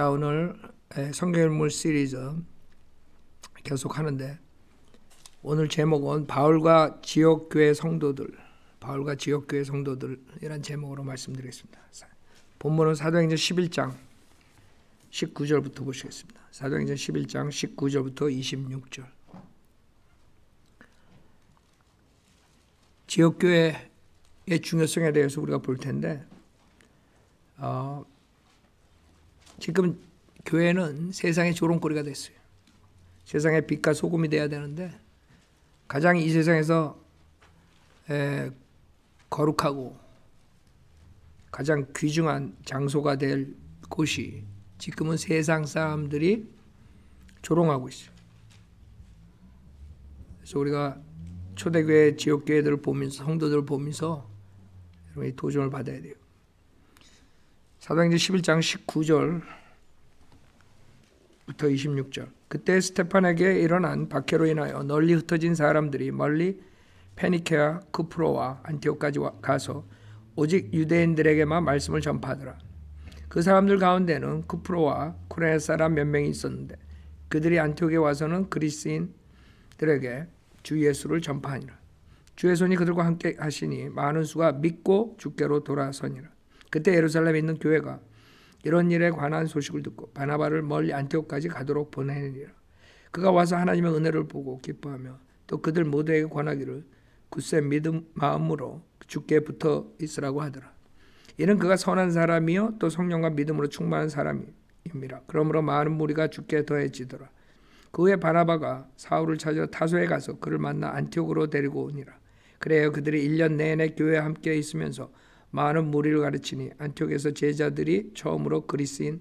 자 오늘 성경인물 시리즈 계속 하는데 오늘 제목은 바울과 지역교회 성도들 바울과 지역교회 성도들이란 제목으로 말씀드리겠습니다. 본문은 사도행전 11장 19절부터 보시겠습니다. 사도행전 11장 19절부터 26절 지역교회의 중요성에 대해서 우리가 볼 텐데 어, 지금 교회는 세상의 조롱거리가 됐어요. 세상의 빛과 소금이 돼야 되는데 가장 이 세상에서 에, 거룩하고 가장 귀중한 장소가 될 곳이 지금은 세상 사람들이 조롱하고 있어요. 그래서 우리가 초대교회 지역교회들을 보면서 성도들을 보면서 여러분이 도전을 받아야 돼요. 사도행전 11장 19절부터 26절. 그때 스테판에게 일어난 박해로 인하여 널리 흩어진 사람들이 멀리 페니케아, 크프로와 안티오까지 가서 오직 유대인들에게만 말씀을 전파하더라. 그 사람들 가운데는 크프로와 쿠레 사람 몇 명이 있었는데 그들이 안티옥에 와서는 그리스인들에게 주 예수를 전파하니라. 주의 손이 그들과 함께 하시니 많은 수가 믿고 주께로 돌아서니라. 그때 예루살렘에 있는 교회가 이런 일에 관한 소식을 듣고 바나바를 멀리 안티옥까지 가도록 보내니라. 그가 와서 하나님의 은혜를 보고 기뻐하며 또 그들 모두에게 권하기를 굳센 믿음 마음으로 주께 붙어 있으라고 하더라. 이는 그가 선한 사람이요 또 성령과 믿음으로 충만한 사람입니다. 그러므로 많은 무리가 주께 더해지더라. 그 후에 바나바가 사울을 찾아 타소에 가서 그를 만나 안티옥으로 데리고 오니라. 그래요 그들이 1년 내내 교회에 함께 있으면서 많은 무리를 가르치니 안티옥에서 제자들이 처음으로 그리스인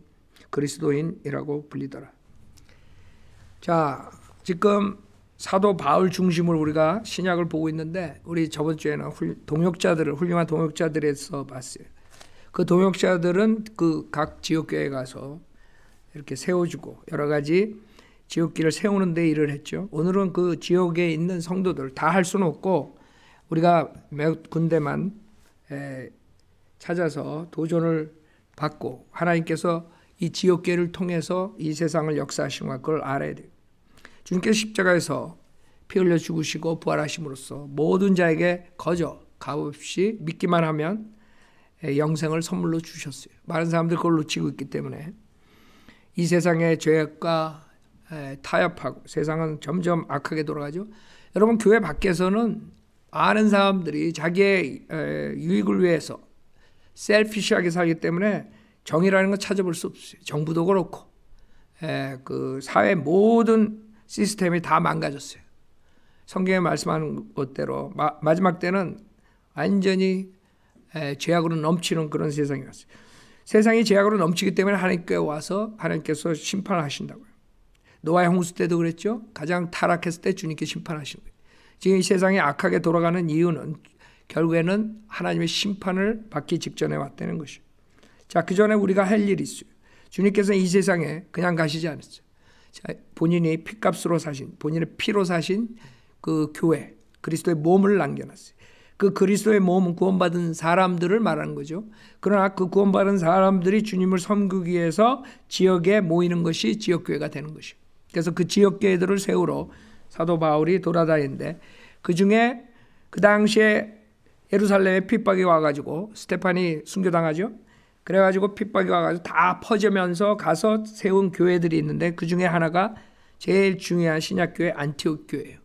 그리스도인이라고 불리더라. 자, 지금 사도 바울 중심으로 우리가 신약을 보고 있는데 우리 저번 주에는 동역자들을 훌륭한 동역자들에서 봤어요. 그 동역자들은 그 각 지역 교회에 가서 이렇게 세워주고 여러 가지 지역기를 세우는 데 일을 했죠. 오늘은 그 지역에 있는 성도들 다 할 수는 없고 우리가 몇 군데만 찾아서 도전을 받고 하나님께서 이 지옥계를 통해서 이 세상을 역사하신 것을 알아야 돼요. 주님께서 십자가에서 피 흘려 죽으시고 부활하심으로써 모든 자에게 거저 값없이 믿기만 하면 영생을 선물로 주셨어요. 많은 사람들 그걸 놓치고 있기 때문에 이 세상의 죄악과 타협하고 세상은 점점 악하게 돌아가죠. 여러분 교회 밖에서는 많은 사람들이 자기의 유익을 위해서 셀피시하게 살기 때문에 정의라는 건 찾아볼 수 없어요. 정부도 그렇고 에, 예, 그 사회 모든 시스템이 다 망가졌어요. 성경에 말씀하는 것대로 마, 지막 때는 완전히 에, 예, 죄악으로 넘치는 그런 세상이 왔어요. 세상이 죄악으로 넘치기 때문에 하나님께 와서 하나님께서 심판을 하신다고요. 노아의 홍수 때도 그랬죠. 가장 타락했을 때 주님께 심판하신 거예요. 지금 이 세상이 악하게 돌아가는 이유는 결국에는 하나님의 심판을 받기 직전에 왔다는 것이죠. 자, 그 전에 우리가 할 일이 있어요. 주님께서는 이 세상에 그냥 가시지 않았어요. 자, 본인이 피값으로 사신, 본인의 피로 사신 그 교회, 그리스도의 몸을 남겨놨어요. 그 그리스도의 몸은 구원받은 사람들을 말하는 거죠. 그러나 그 구원받은 사람들이 주님을 섬기기 위해서 지역에 모이는 것이 지역교회가 되는 것이요. 그래서 그 지역교회들을 세우러 사도 바울이 돌아다니데그 중에 그 당시에 예루살렘에 핍박이 와가지고 스테판이 순교당하죠. 그래가지고 핍박이 와가지고 다 퍼지면서 가서 세운 교회들이 있는데 그 중에 하나가 제일 중요한 신약교회 안티옥 교회예요.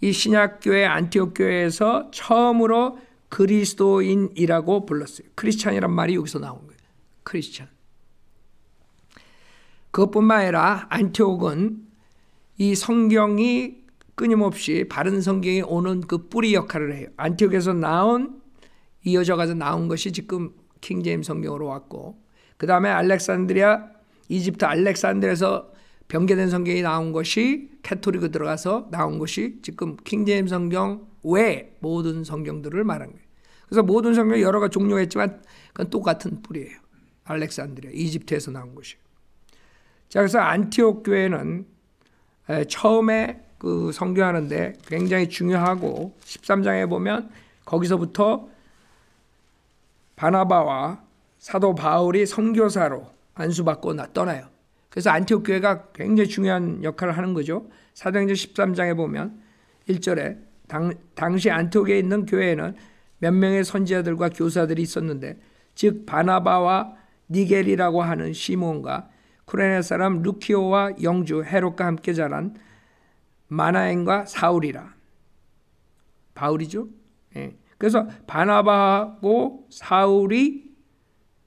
이 신약교회 안티옥 교회에서 처음으로 그리스도인이라고 불렀어요. 크리스찬이란 말이 여기서 나온 거예요. 크리스찬. 그것뿐만 아니라 안티옥은 이 성경이 끊임없이 바른 성경이 오는 그 뿌리 역할을 해요. 안티옥에서 나온 이어져가서 나온 것이 지금 킹제임 성경으로 왔고 그 다음에 알렉산드리아 이집트 알렉산드리아에서 변개된 성경이 나온 것이 캐토릭으 들어가서 나온 것이 지금 킹제임 성경 외 모든 성경들을 말한 거예요. 그래서 모든 성경 여러 가지 종류가 있지만 그건 똑같은 뿌리예요. 알렉산드리아 이집트에서 나온 것이. 자 그래서 안티옥 교회는 처음에 그 성교하는데 굉장히 중요하고 13장에 보면 거기서부터 바나바와 사도 바울이 성교사로 안수받고 나 떠나요. 그래서 안티옥 교회가 굉장히 중요한 역할을 하는 거죠. 사도행전 13장에 보면 1절에 당, 당시 안티옥에 있는 교회에는 몇 명의 선지자들과 교사들이 있었는데 즉 바나바와 니겔이라고 하는 시몬과 쿠레네 사람 루키오와 영주 헤롯과 함께 자란 마나엔과 사울이라. 바울이죠. 예. 그래서 바나바하고 사울이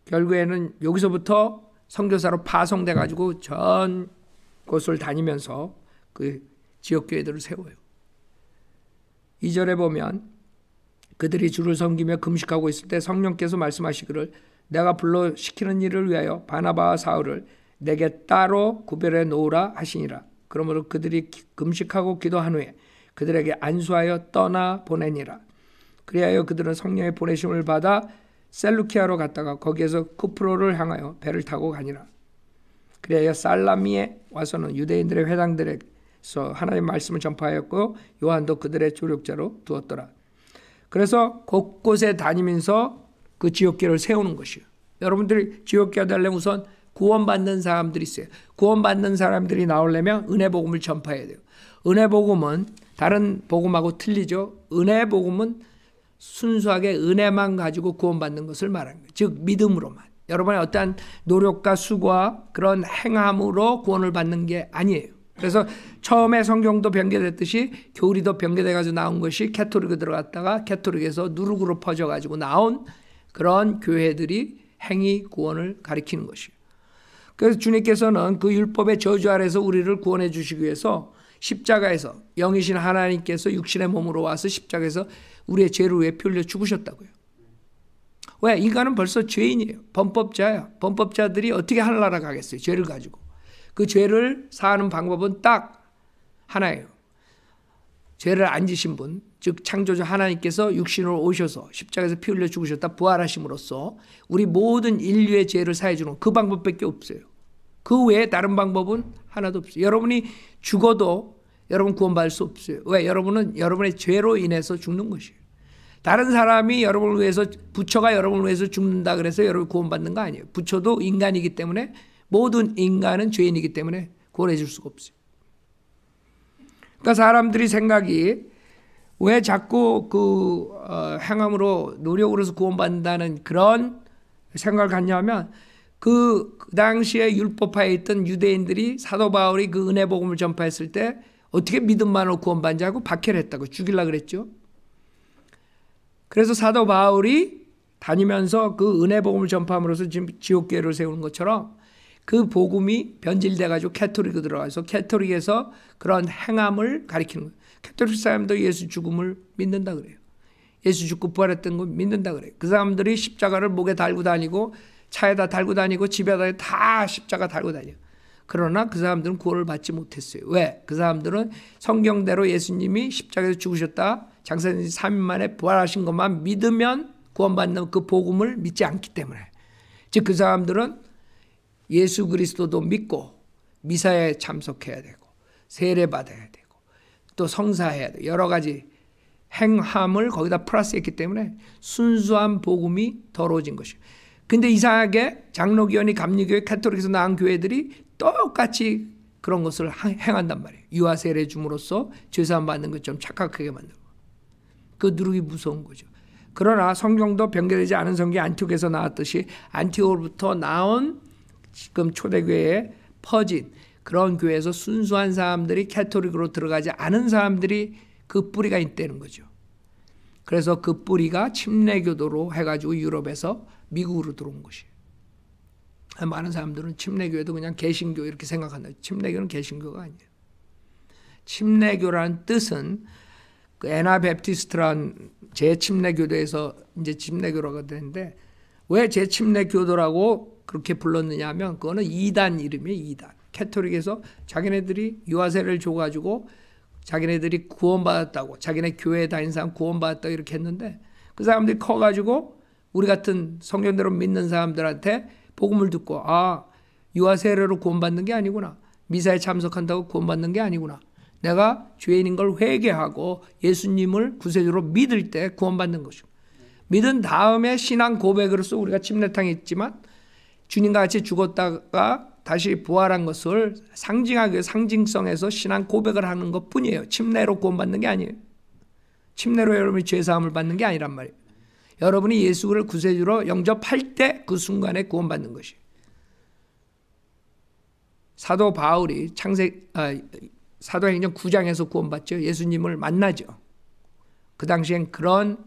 결국에는 여기서부터 선교사로 파송돼 가지고 전 곳을 다니면서 그 지역 교회들을 세워요. 2절에 보면 그들이 주를 섬기며 금식하고 있을 때 성령께서 말씀하시기를 내가 불러 시키는 일을 위하여 바나바와 사울을 내게 따로 구별해 놓으라 하시니라. 그러므로 그들이 금식하고 기도한 후에 그들에게 안수하여 떠나 보내니라. 그리하여 그들은 성령의 보내심을 받아 셀루키아로 갔다가 거기에서 쿠프로를 향하여 배를 타고 가니라. 그리하여 살라미에 와서는 유대인들의 회당들에서 하나님의 말씀을 전파하였고 요한도 그들의 조력자로 두었더라. 그래서 곳곳에 다니면서 그 지옥계를 세우는 것이요. 여러분들이 지옥계 하달래 우선 구원받는 사람들이 있어요. 구원받는 사람들이 나오려면 은혜 복음을 전파해야 돼요. 은혜 복음은 다른 복음하고 틀리죠. 은혜 복음은 순수하게 은혜만 가지고 구원받는 것을 말하는 거예요. 즉 믿음으로만. 여러분의 어떠한 노력과 수고와 그런 행함으로 구원을 받는 게 아니에요. 그래서 처음에 성경도 변개됐듯이 교리도 변개돼가지고 나온 것이 캐토릭에 들어갔다가 캐토릭에서 누룩으로 퍼져가지고 나온 그런 교회들이 행위 구원을 가리키는 것이에요. 그래서 주님께서는 그 율법의 저주 아래서 우리를 구원해 주시기 위해서 십자가에서 영이신 하나님께서 육신의 몸으로 와서 십자가에서 우리의 죄를 위해 피 흘려 죽으셨다고요. 왜? 인간은 벌써 죄인이에요. 범법자야. 범법자들이 어떻게 하늘나라 가겠어요. 죄를 가지고. 그 죄를 사하는 방법은 딱 하나예요. 죄를 안 지신 분, 즉 창조주 하나님께서 육신으로 오셔서 십자가에서 피 흘려 죽으셨다 부활하심으로써 우리 모든 인류의 죄를 사해 주는 그 방법밖에 없어요. 그 외에 다른 방법은 하나도 없어요. 여러분이 죽어도 여러분 구원받을 수 없어요. 왜? 여러분은 여러분의 죄로 인해서 죽는 것이에요. 다른 사람이 여러분을 위해서 부처가 여러분을 위해서 죽는다 그래서 여러분 구원받는 거 아니에요. 부처도 인간이기 때문에 모든 인간은 죄인이기 때문에 구원해 줄 수가 없어요. 그러니까 사람들이 생각이 왜 자꾸 그 어, 행함으로 노력으로서 구원받는다는 그런 생각을 갖냐면 그, 그 당시에 율법화에 있던 유대인들이 사도 바울이 그 은혜 복음을 전파했을 때 어떻게 믿음만으로 구원받자고 박해를 했다고 죽일라 그랬죠. 그래서 사도 바울이 다니면서 그 은혜 복음을 전파함으로써 지금 지옥계를 세우는 것처럼 그 복음이 변질돼 가지고 캐토릭으로 들어가서 캐토릭에서 그런 행함을 가리키는 거예요. 캐톨릭 사람도 예수 죽음을 믿는다 그래요. 예수 죽고 부활했던 걸 믿는다 그래요. 그 사람들이 십자가를 목에 달고 다니고 차에다 달고 다니고 집에다 다 십자가 달고 다녀. 그러나 그 사람들은 구원을 받지 못했어요. 왜? 그 사람들은 성경대로 예수님이 십자가에서 죽으셨다. 장사님 3일 만에 부활하신 것만 믿으면 구원받는 그 복음을 믿지 않기 때문에. 즉 그 사람들은 예수 그리스도도 믿고 미사에 참석해야 되고 세례 받아야 되고 또 성사해야 돼. 여러 가지 행함을 거기다 플러스했기 때문에 순수한 복음이 더러워진 것이요. 근데 이상하게 장로교회 감리교회, 카톨릭에서 나온 교회들이 똑같이 그런 것을 행한단 말이에요. 유아세례 줌으로써 죄사함 받는 것 좀 착각하게 만들고. 그 누룩이 무서운 거죠. 그러나 성경도 변개되지 않은 성경이 안티옥에서 나왔듯이 안티옥으로부터 나온 지금 초대교회에 퍼진 그런 교회에서 순수한 사람들이 캐토릭으로 들어가지 않은 사람들이 그 뿌리가 있다는 거죠. 그래서 그 뿌리가 침례교도로 해가지고 유럽에서 미국으로 들어온 것이에요. 많은 사람들은 침례교에도 그냥 개신교 이렇게 생각한다. 침례교는 개신교가 아니에요. 침례교라는 뜻은 그에나베티스트란 제침례교도에서 이제 침례교라고 되는데 왜 제침례교도라고 그렇게 불렀느냐 하면 그거는 이단 이름이에요. 이단 캐톨릭에서 자기네들이 유아세를 줘가지고 자기네들이 구원받았다고 자기네 교회에 다닌 사람 구원받았다고 이렇게 했는데 그 사람들이 커가지고 우리 같은 성경대로 믿는 사람들한테 복음을 듣고 아 유아세례로 구원받는 게 아니구나 미사에 참석한다고 구원받는 게 아니구나 내가 죄인인 걸 회개하고 예수님을 구세주로 믿을 때 구원받는 것이고 믿은 다음에 신앙 고백으로서 우리가 침례탕에 있지만 주님과 같이 죽었다가 다시 부활한 것을 상징하게 그 상징성에서 신앙 고백을 하는 것 뿐이에요. 침례로 구원받는 게 아니에요. 침례로 여러분이 죄사함을 받는 게 아니란 말이에요. 여러분이 예수를 구세주로 영접할 때 그 순간에 구원받는 것이. 사도 바울이 창세 아, 사도행전 9장에서 구원받죠. 예수님을 만나죠. 그 당시엔 그런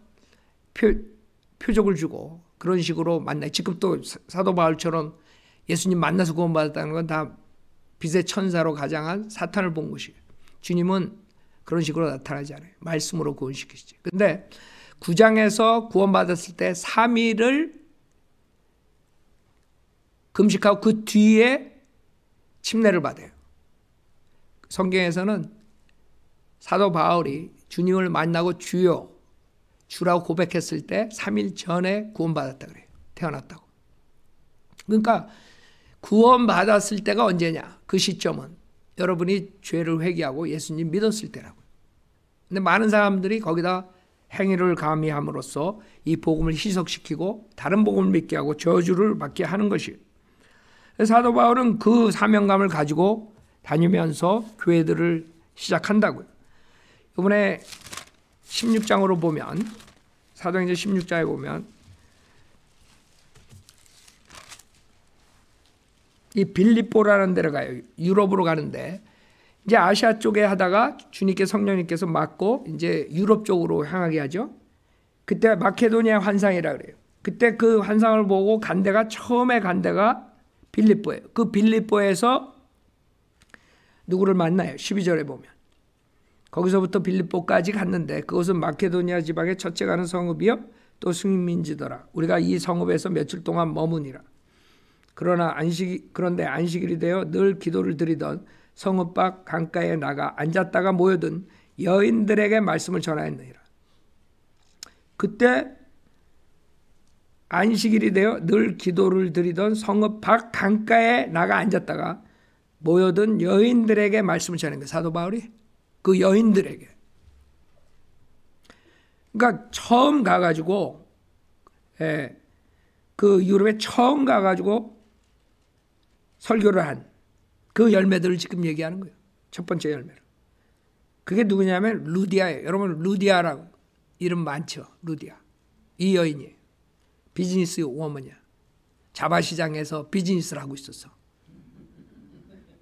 표, 표적을 주고 그런 식으로 만나. 지금 또 사도 바울처럼 예수님 만나서 구원받았다는 건 다 빛의 천사로 가장한 사탄을 본 것이에요. 주님은 그런 식으로 나타나지 않아요. 말씀으로 구원시키시죠. 근데 구장에서 구원받았을 때 3일을 금식하고 그 뒤에 침례를 받아요. 성경에서는 사도 바울이 주님을 만나고 주요 주라고 고백했을 때 3일 전에 구원받았다 그래요. 태어났다고. 그러니까 구원받았을 때가 언제냐? 그 시점은 여러분이 죄를 회개하고 예수님 믿었을 때라고 근데 많은 사람들이 거기다 행위를 가미함으로써 이 복음을 희석시키고 다른 복음을 믿게 하고 저주를 받게 하는 것이 사도 바울은 그 사명감을 가지고 다니면서 교회들을 시작한다고요. 이번에 16장으로 보면 사도행전 16장에 보면 이 빌립보라는 데로 가요. 유럽으로 가는데 이제 아시아 쪽에 하다가 주님께 성령님께서 막고 이제 유럽 쪽으로 향하게 하죠. 그때 마케도니아 환상이라 그래요. 그때 그 환상을 보고 간데가 처음에 간데가 빌립보예요. 그 빌립보에서 누구를 만나요? 12절에 보면. 거기서부터 빌립보까지 갔는데 그것은 마케도니아 지방의 첫째 가는 성읍이요. 또 승민지더라. 우리가 이 성읍에서 며칠 동안 머무니라. 그러나 안식 그런데 안식일이 되어 늘 기도를 드리던 성읍 밖 강가에 나가 앉았다가 모여든 여인들에게 말씀을 전하였느니라. 그때 안식일이 되어 늘 기도를 드리던 성읍 밖 강가에 나가 앉았다가 모여든 여인들에게 말씀을 전하는 거예요. 사도 바울이 그 여인들에게. 그러니까 처음 가가지고 예, 그 유럽에 처음 가가지고 설교를 한 그 열매들을 지금 얘기하는 거예요. 첫 번째 열매를. 그게 누구냐면 루디아예요. 여러분 루디아라고 이름 많죠. 루디아. 이 여인이에요. 비즈니스 워머냐. 자바시장에서 비즈니스를 하고 있었어.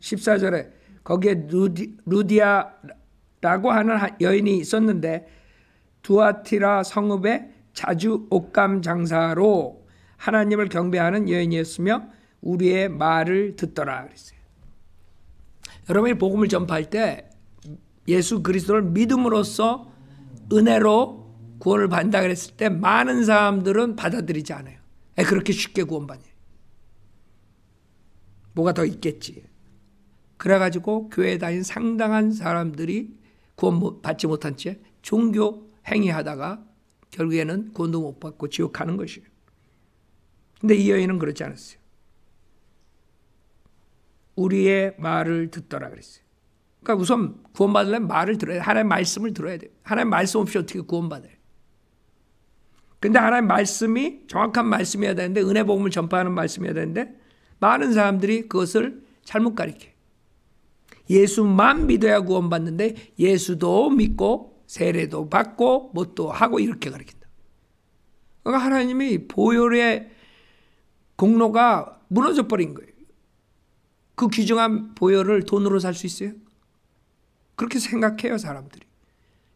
14절에 거기에 루디, 루디아라고 하는 여인이 있었는데 두아티라 성읍에 자주 옷감 장사로 하나님을 경배하는 여인이었으며 우리의 말을 듣더라 그랬어요. 여러분이 복음을 전파할 때 예수 그리스도를 믿음으로써 은혜로 구원을 받다 그랬을 때 많은 사람들은 받아들이지 않아요. 그렇게 쉽게 구원받냐. 뭐가 더 있겠지. 그래가지고 교회 다닌 상당한 사람들이 구원 받지 못한 채 종교 행위하다가 결국에는 구원도 못 받고 지옥 가는 것이에요. 근데 이 여인은 그렇지 않았어요. 우리의 말을 듣더라 그랬어요. 그러니까 우선 구원받으려면 말을 들어야 돼. 하나님 말씀을 들어야 돼. 하나님 말씀 없이 어떻게 구원받아요? 근데 하나님 말씀이 정확한 말씀이어야 되는데 은혜 복음을 전파하는 말씀이어야 되는데 많은 사람들이 그것을 잘못 가리켜. 예수만 믿어야 구원받는데 예수도 믿고 세례도 받고 뭣도 하고 이렇게 가리킨다. 그러니까 하나님이 보혈의 공로가 무너져 버린 거예요. 그 귀중한 보혈을 돈으로 살 수 있어요? 그렇게 생각해요, 사람들이.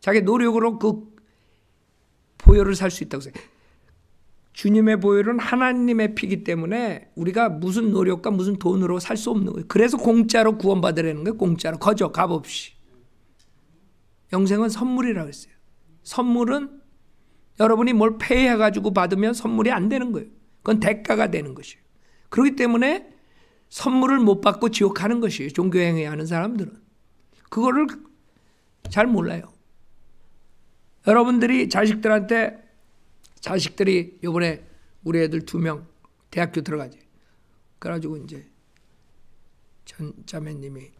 자기 노력으로 그 보혈을 살 수 있다고 생각해요. 주님의 보혈은 하나님의 피기 때문에 우리가 무슨 노력과 무슨 돈으로 살 수 없는 거예요. 그래서 공짜로 구원받으려는 거예요. 공짜로. 거저, 값 없이. 영생은 선물이라고 했어요. 선물은 여러분이 뭘 폐해가지고 받으면 선물이 안 되는 거예요. 그건 대가가 되는 것이에요. 그렇기 때문에 선물을 못 받고 지옥 가는 것이에요. 종교행위 하는 사람들은. 그거를 잘 몰라요. 여러분들이 자식들한테 자식들이 요번에 우리 애들 두 명 대학교 들어가지. 그래가지고 이제 전 자매님이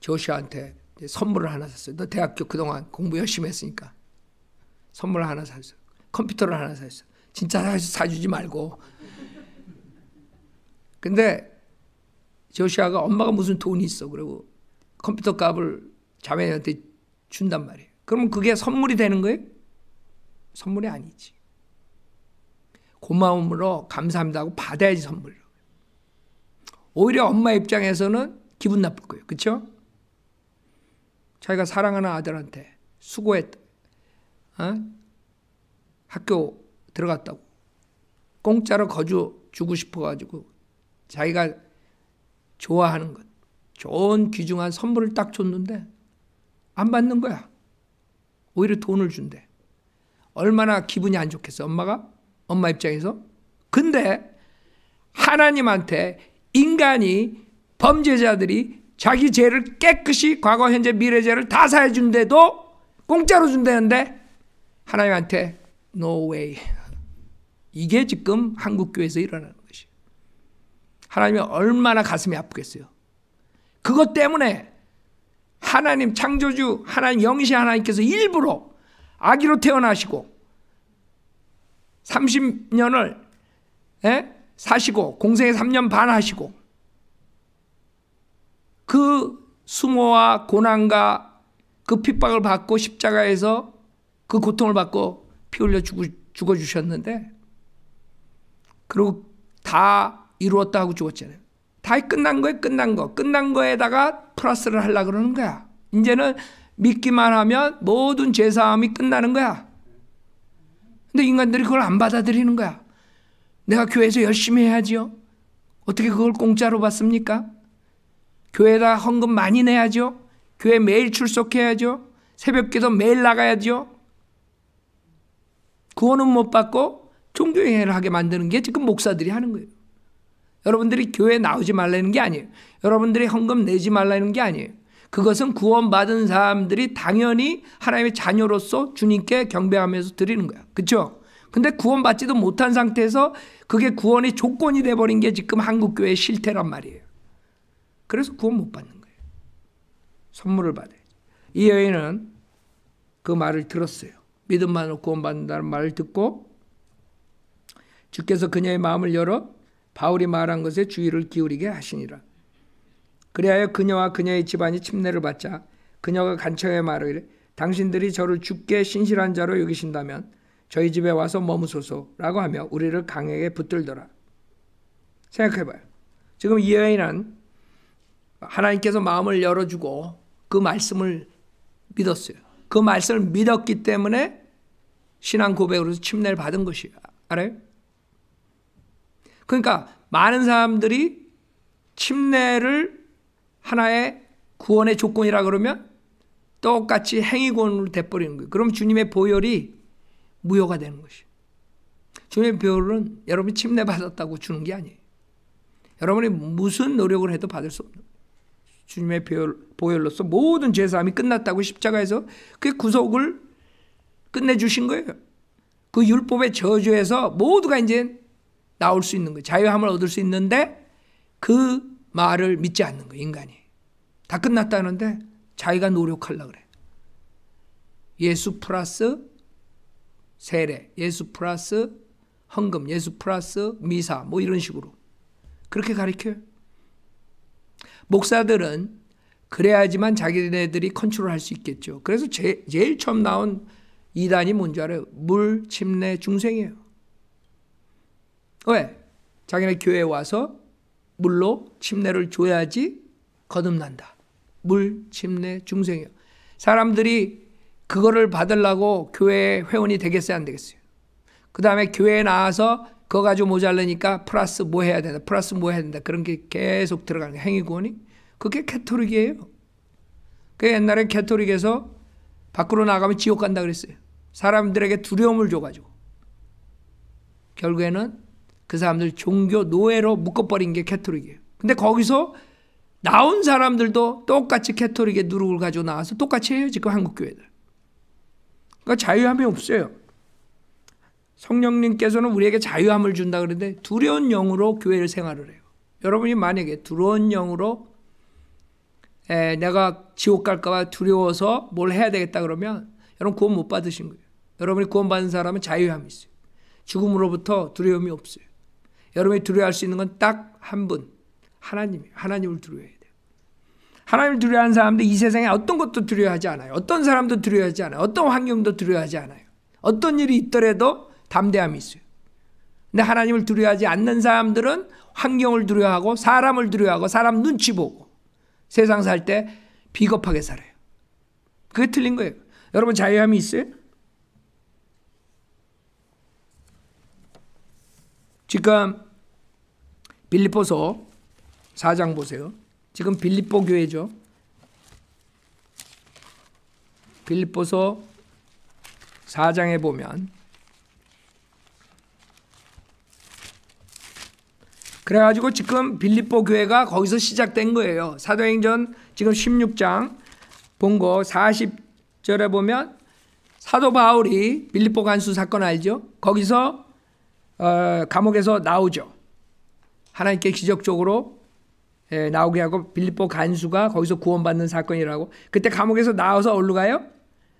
조시한테 선물을 하나 샀어요. 너 대학교 그동안 공부 열심히 했으니까 선물 을 하나 샀어. 컴퓨터를 하나 샀어. 진짜 사주지 말고. 근데 조시아가 엄마가 무슨 돈이 있어 그러고 컴퓨터 값을 자매한테 준단 말이에요. 그러면 그게 선물이 되는 거예요? 선물이 아니지. 고마움으로 감사합니다고 받아야지 선물로. 오히려 엄마 입장에서는 기분 나쁠 거예요. 그렇죠? 자기가 사랑하는 아들한테 수고했 어? 학교 들어갔다고. 공짜로 거주 주고 싶어가지고 자기가 좋아하는 것, 좋은 귀중한 선물을 딱 줬는데 안 받는 거야. 오히려 돈을 준대. 얼마나 기분이 안 좋겠어, 엄마가? 엄마 입장에서? 근데 하나님한테 인간이 범죄자들이 자기 죄를 깨끗이 과거, 현재, 미래 죄를 다 사해 준대도 공짜로 준다는데 하나님한테 노웨이. a y 이게 지금 한국 교회에서 일어나는 하나님이 얼마나 가슴이 아프겠어요. 그것 때문에 하나님 창조주 하나님 영시 하나님께서 일부러 아기로 태어나시고 30년을 에? 예? 사시고 공생에 3년 반 하시고 그 수모와 고난과 그 핍박을 받고 십자가에서 그 고통을 받고 피 흘려 죽어 주셨는데 그리고 다 이루었다 하고 죽었잖아요. 다 끝난 거에 끝난 거. 끝난 거에다가 플러스를 하려 고 그러는 거야. 이제는 믿기만 하면 모든 죄사함이 끝나는 거야. 근데 인간들이 그걸 안 받아들이는 거야. 내가 교회에서 열심히 해야지요. 어떻게 그걸 공짜로 받습니까? 교회에다 헌금 많이 내야죠. 교회 매일 출석해야죠. 새벽기도 매일 나가야죠. 구원은 못 받고 종교행위를 하게 만드는 게 지금 목사들이 하는 거예요. 여러분들이 교회 나오지 말라는 게 아니에요. 여러분들이 헌금 내지 말라는 게 아니에요. 그것은 구원받은 사람들이 당연히 하나님의 자녀로서 주님께 경배하면서 드리는 거야. 그렇죠? 근데 구원받지도 못한 상태에서 그게 구원의 조건이 돼 버린 게 지금 한국 교회의 실태란 말이에요. 그래서 구원 못 받는 거예요. 선물을 받아야지. 이 여인은 그 말을 들었어요. 믿음만으로 구원받는다는 말을 듣고 주께서 그녀의 마음을 열어 바울이 말한 것에 주의를 기울이게 하시니라. 그리하여 그녀와 그녀의 집안이 침례를 받자 그녀가 간청해 말하기를 당신들이 저를 죽게 신실한 자로 여기신다면 저희 집에 와서 머무소서라고 하며 우리를 강하게 붙들더라. 생각해봐요. 지금 이 여인은 하나님께서 마음을 열어주고 그 말씀을 믿었어요. 그 말씀을 믿었기 때문에 신앙 고백으로서 침례를 받은 것이에요. 알아요? 그러니까 많은 사람들이 침례를 하나의 구원의 조건이라 그러면 똑같이 행위권으로 돼버리는 거예요. 그럼 주님의 보혈이 무효가 되는 것이에요. 주님의 보혈은 여러분이 침례 받았다고 주는 게 아니에요. 여러분이 무슨 노력을 해도 받을 수 없는 주님의 보혈, 로서 모든 죄사함이 끝났다고 십자가에서 그 구속을 끝내주신 거예요. 그 율법의 저주에서 모두가 이제 나올 수 있는 거예요. 자유함을 얻을 수 있는데 그 말을 믿지 않는 거예요, 인간이. 다 끝났다는데 자기가 노력하려 그래. 예수 플러스 세례, 예수 플러스 헌금, 예수 플러스 미사 뭐 이런 식으로 그렇게 가르켜요 목사들은 그래야지만 자기네들이 컨트롤할 수 있겠죠. 그래서 제, 제일 처음 나온 이단이 뭔지 알아요? 물, 침례, 중생이에요. 왜? 자기네 교회에 와서 물로 침례를 줘야지 거듭난다. 물, 침례, 중생이요. 사람들이 그거를 받으려고 교회 회원이 되겠어요? 안 되겠어요? 그 다음에 교회에 나와서 그거 가지고 모자르니까 플러스 뭐 해야 된다. 플러스 뭐 해야 된다. 그런 게 계속 들어가는 거 행위구원이. 그게 캐토릭이에요. 그 옛날에 캐토릭에서 밖으로 나가면 지옥 간다 그랬어요. 사람들에게 두려움을 줘가지고. 결국에는 그 사람들 종교 노예로 묶어버린 게 캐톨릭이에요. 근데 거기서 나온 사람들도 똑같이 캐톨릭의 누룩을 가지고 나와서 똑같이 해요. 지금 한국 교회들. 그러니까 자유함이 없어요. 성령님께서는 우리에게 자유함을 준다 그러는데 두려운 영으로 교회를 생활을 해요. 여러분이 만약에 두려운 영으로 에, 내가 지옥 갈까봐 두려워서 뭘 해야 되겠다 그러면 여러분 구원 못 받으신 거예요. 여러분이 구원받은 사람은 자유함이 있어요. 죽음으로부터 두려움이 없어요. 여러분이 두려워할 수 있는 건 딱 한 분. 하나님. 하나님을 두려워해야 돼요. 하나님을 두려워하는 사람들 이 세상에 어떤 것도 두려워하지 않아요. 어떤 사람도 두려워하지 않아요. 어떤 환경도 두려워하지 않아요. 어떤 일이 있더라도 담대함이 있어요. 근데 하나님을 두려워하지 않는 사람들은 환경을 두려워하고 사람을 두려워하고 사람 눈치 보고 세상 살 때 비겁하게 살아요. 그게 틀린 거예요. 여러분 자유함이 있어요? 지금 빌립보서 4장 보세요. 지금 빌립보 교회죠. 빌립보서 4장에 보면 그래가지고 지금 빌립보 교회가 거기서 시작된 거예요. 사도행전 지금 16장 본 거 40절에 보면 사도 바울이 빌립보 간수 사건 알죠? 거기서 어, 감옥에서 나오죠. 하나님께 기적적으로 예, 나오게 하고 빌리보 간수가 거기서 구원받는 사건이라고 그때 감옥에서 나와서 어디로 가요?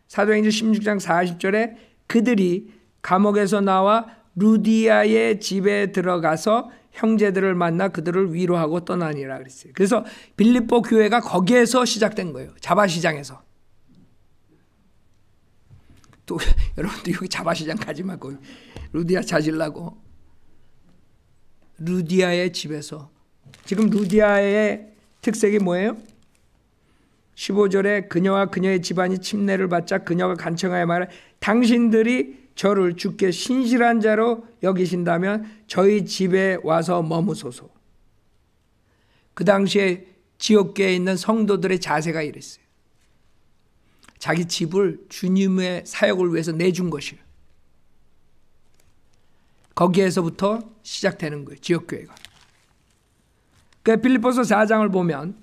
사도행전 16장 40절에 그들이 감옥에서 나와 루디아의 집에 들어가서 형제들을 만나 그들을 위로하고 떠나니라 그랬어요. 그래서 빌립보 교회가 거기에서 시작된 거예요. 자바시장에서. 또 여러분들 여기 자바시장 가지 말고 루디아 자질라고 루디아의 집에서 지금 루디아의 특색이 뭐예요? 15절에 그녀와 그녀의 집안이 침례를 받자 그녀가 간청하여 말해 당신들이 저를 주께 신실한 자로 여기신다면 저희 집에 와서 머무소서. 그 당시에 지옥계에 있는 성도들의 자세가 이랬어요. 자기 집을 주님의 사역을 위해서 내준 것이에요. 거기에서부터 시작되는 거예요. 지역교회가. 그필리포스 그러니까 4장을 보면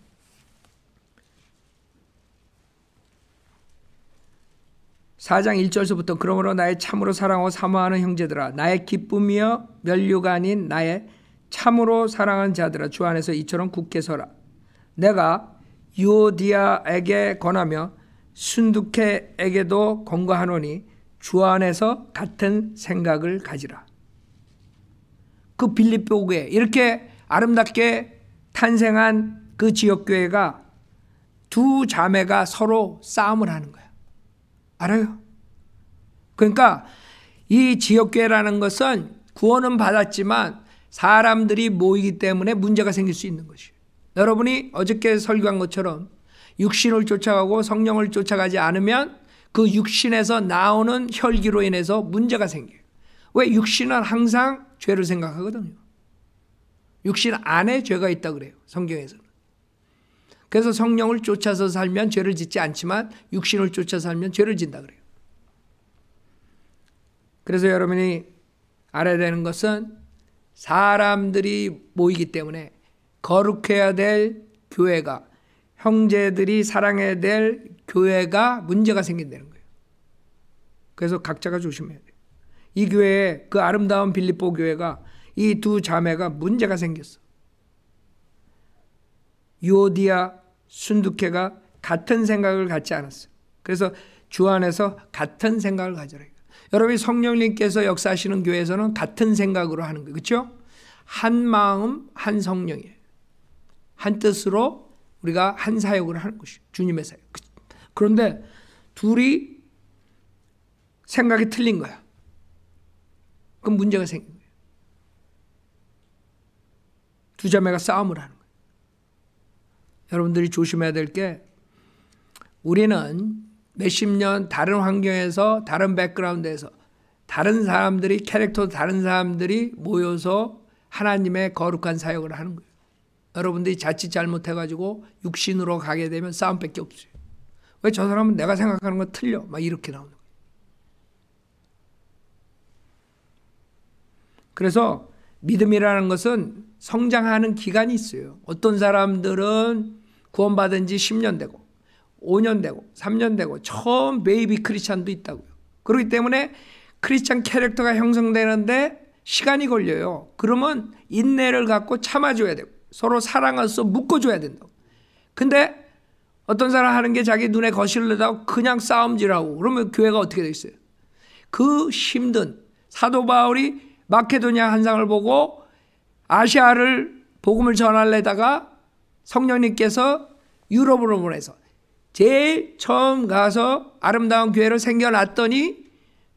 사장1절서부터 그러므로 나의 참으로 사랑하고 사모하는 형제들아 나의 기쁨이여 면류가 아닌 나의 참으로 사랑하는 자들아 주 안에서 이처럼 굳게 서라 내가 유오디아에게 권하며 순두케에게도 권고하노니 주 안에서 같은 생각을 가지라. 그 빌립보 교회 이렇게 아름답게 탄생한 그 지역 교회가 두 자매가 서로 싸움을 하는 거야. 알아요? 그러니까 이 지역 교회라는 것은 구원은 받았지만 사람들이 모이기 때문에 문제가 생길 수 있는 것이에요. 여러분이 어저께 설교한 것처럼 육신을 쫓아가고 성령을 쫓아가지 않으면 그 육신에서 나오는 혈기로 인해서 문제가 생겨요. 왜 육신은 항상 죄를 생각하거든요. 육신 안에 죄가 있다 그래요. 성경에서는. 그래서 성령을 쫓아서 살면 죄를 짓지 않지만 육신을 쫓아 살면 죄를 진다 그래요. 그래서 여러분이 알아야 되는 것은 사람들이 모이기 때문에 거룩해야 될 교회가 형제들이 사랑해야 될 교회가 문제가 생긴다는 거예요. 그래서 각자가 조심해야 돼요. 이 교회에 그 아름다운 빌립보 교회가 이 두 자매가 문제가 생겼어. 요디아 순두케가 같은 생각을 갖지 않았어요. 그래서 주 안에서 같은 생각을 가져라. 여러분이 성령님께서 역사하시는 교회에서는 같은 생각으로 하는 거예요. 그렇죠? 한 마음 한 성령이에요. 한 뜻으로 우리가 한 사역을 하는 것이 주님의 사역. 그런데 둘이 생각이 틀린 거야. 그럼 문제가 생긴 거야. 두 자매가 싸움을 하는 거야. 여러분들이 조심해야 될 게 우리는 몇십 년 다른 환경에서 다른 백그라운드에서 다른 사람들이 캐릭터 다른 사람들이 모여서 하나님의 거룩한 사역을 하는 거예요. 여러분들이 자칫 잘못해가지고 육신으로 가게 되면 싸움밖에 없어요. 왜 저 사람은 내가 생각하는 건 틀려? 막 이렇게 나오는 거예요. 그래서 믿음이라는 것은 성장하는 기간이 있어요. 어떤 사람들은 구원받은 지 10년 되고 5년 되고 3년 되고 처음 베이비 크리스찬도 있다고요. 그렇기 때문에 크리스찬 캐릭터가 형성되는데 시간이 걸려요. 그러면 인내를 갖고 참아줘야 되고 서로 사랑해서 묶어줘야 된다고. 근데 어떤 사람 하는 게 자기 눈에 거슬리다 그냥 싸움질하고 그러면 교회가 어떻게 되겠어요? 그 힘든 사도 바울이 마케도냐 한상을 보고 아시아를 복음을 전하려다가 성령님께서 유럽으로 보내서 제일 처음 가서 아름다운 교회를 생겨났더니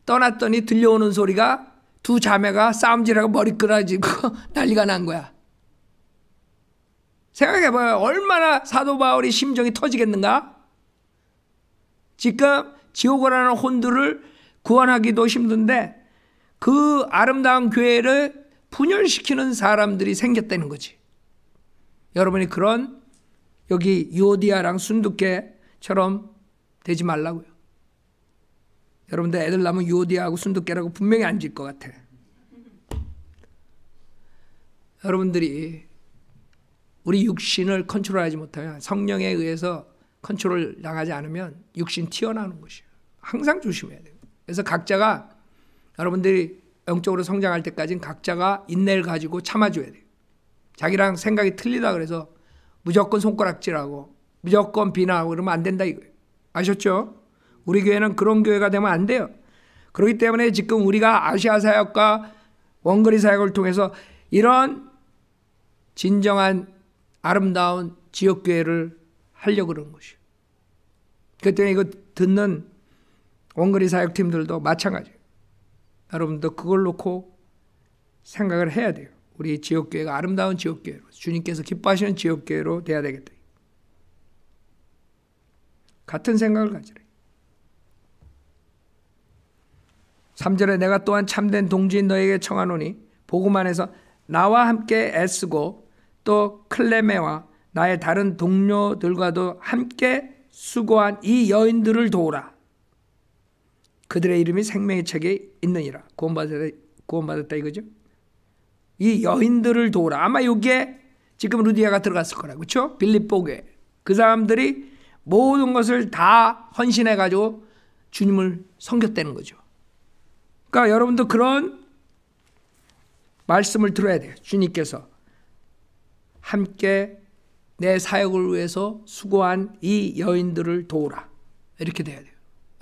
떠났더니 들려오는 소리가 두 자매가 싸움질하고 머리 끊어지고 난리가 난 거야. 생각해봐요. 얼마나 사도 바울이 심정이 터지겠는가? 지금 지옥이라는 혼들을 구원하기도 힘든데 그 아름다운 교회를 분열시키는 사람들이 생겼다는 거지. 여러분이 그런 여기 요디아랑 순두께처럼 되지 말라고요. 여러분들 애들 나면 요디아하고 순두께라고 분명히 안질것 같아. 여러분들이 우리 육신을 컨트롤하지 못하면 성령에 의해서 컨트롤 당하지 않으면 육신 튀어나오는 것이에요. 항상 조심해야 돼요. 그래서 각자가 여러분들이 영적으로 성장할 때까지는 각자가 인내를 가지고 참아줘야 돼요. 자기랑 생각이 틀리다 그래서 무조건 손가락질하고 무조건 비난하고 이러면안 된다 이거예요. 아셨죠? 우리 교회는 그런 교회가 되면 안 돼요. 그렇기 때문에 지금 우리가 아시아 사역과 원거리 사역을 통해서 이런 진정한 아름다운 지역교회를 하려고 그런 것이요. 그때 이거 듣는 원거리 사역팀들도 마찬가지예요. 여러분도 그걸 놓고 생각을 해야 돼요. 우리 지역교회가 아름다운 지역교회로 주님께서 기뻐하시는 지역교회로 돼야 되겠다. 같은 생각을 가지래. 3절에 내가 또한 참된 동지인 너에게 청하노니 보고만 해서 나와 함께 애쓰고 또 클레메와 나의 다른 동료들과도 함께 수고한 이 여인들을 도우라. 그들의 이름이 생명의 책에 있느니라. 구원받았다, 구원받았다 이거죠. 이 여인들을 도우라. 아마 여기에 지금 루디아가 들어갔을 거라. 그렇죠? 빌립보게그 사람들이 모든 것을 다 헌신해 가지고 주님을 섬겼다는 거죠. 그러니까 여러분도 그런 말씀을 들어야 돼요. 주님께서 함께 내 사역을 위해서 수고한 이 여인들을 도우라. 이렇게 돼야 돼요.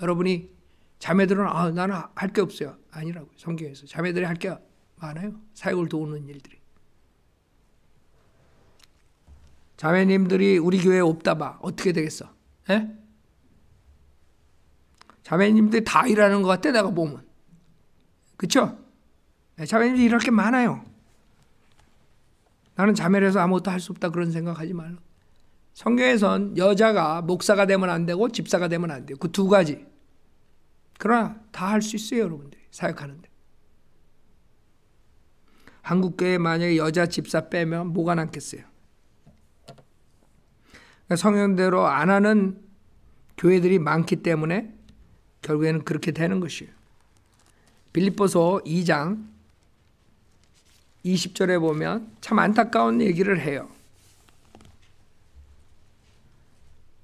여러분이 자매들은 아, 나는 할 게 없어요. 아니라고 요 성경에서. 자매들이 할 게 많아요. 사역을 도우는 일들이. 자매님들이 우리 교회에 없다 봐. 어떻게 되겠어? 에? 자매님들이 다 일하는 것 같아, 내가 보면. 그쵸? 네, 자매님들이 일할 게 많아요. 나는 자매라서 아무것도 할 수 없다 그런 생각하지 말라. 성경에선 여자가 목사가 되면 안 되고 집사가 되면 안 돼요. 그 두 가지. 그러나 다 할 수 있어요, 여러분들. 사역하는데. 한국교회 만약에 여자 집사 빼면 뭐가 남겠어요? 그러니까 성경대로 안 하는 교회들이 많기 때문에 결국에는 그렇게 되는 것이에요. 빌립보서 2장 20절에 보면 참 안타까운 얘기를 해요.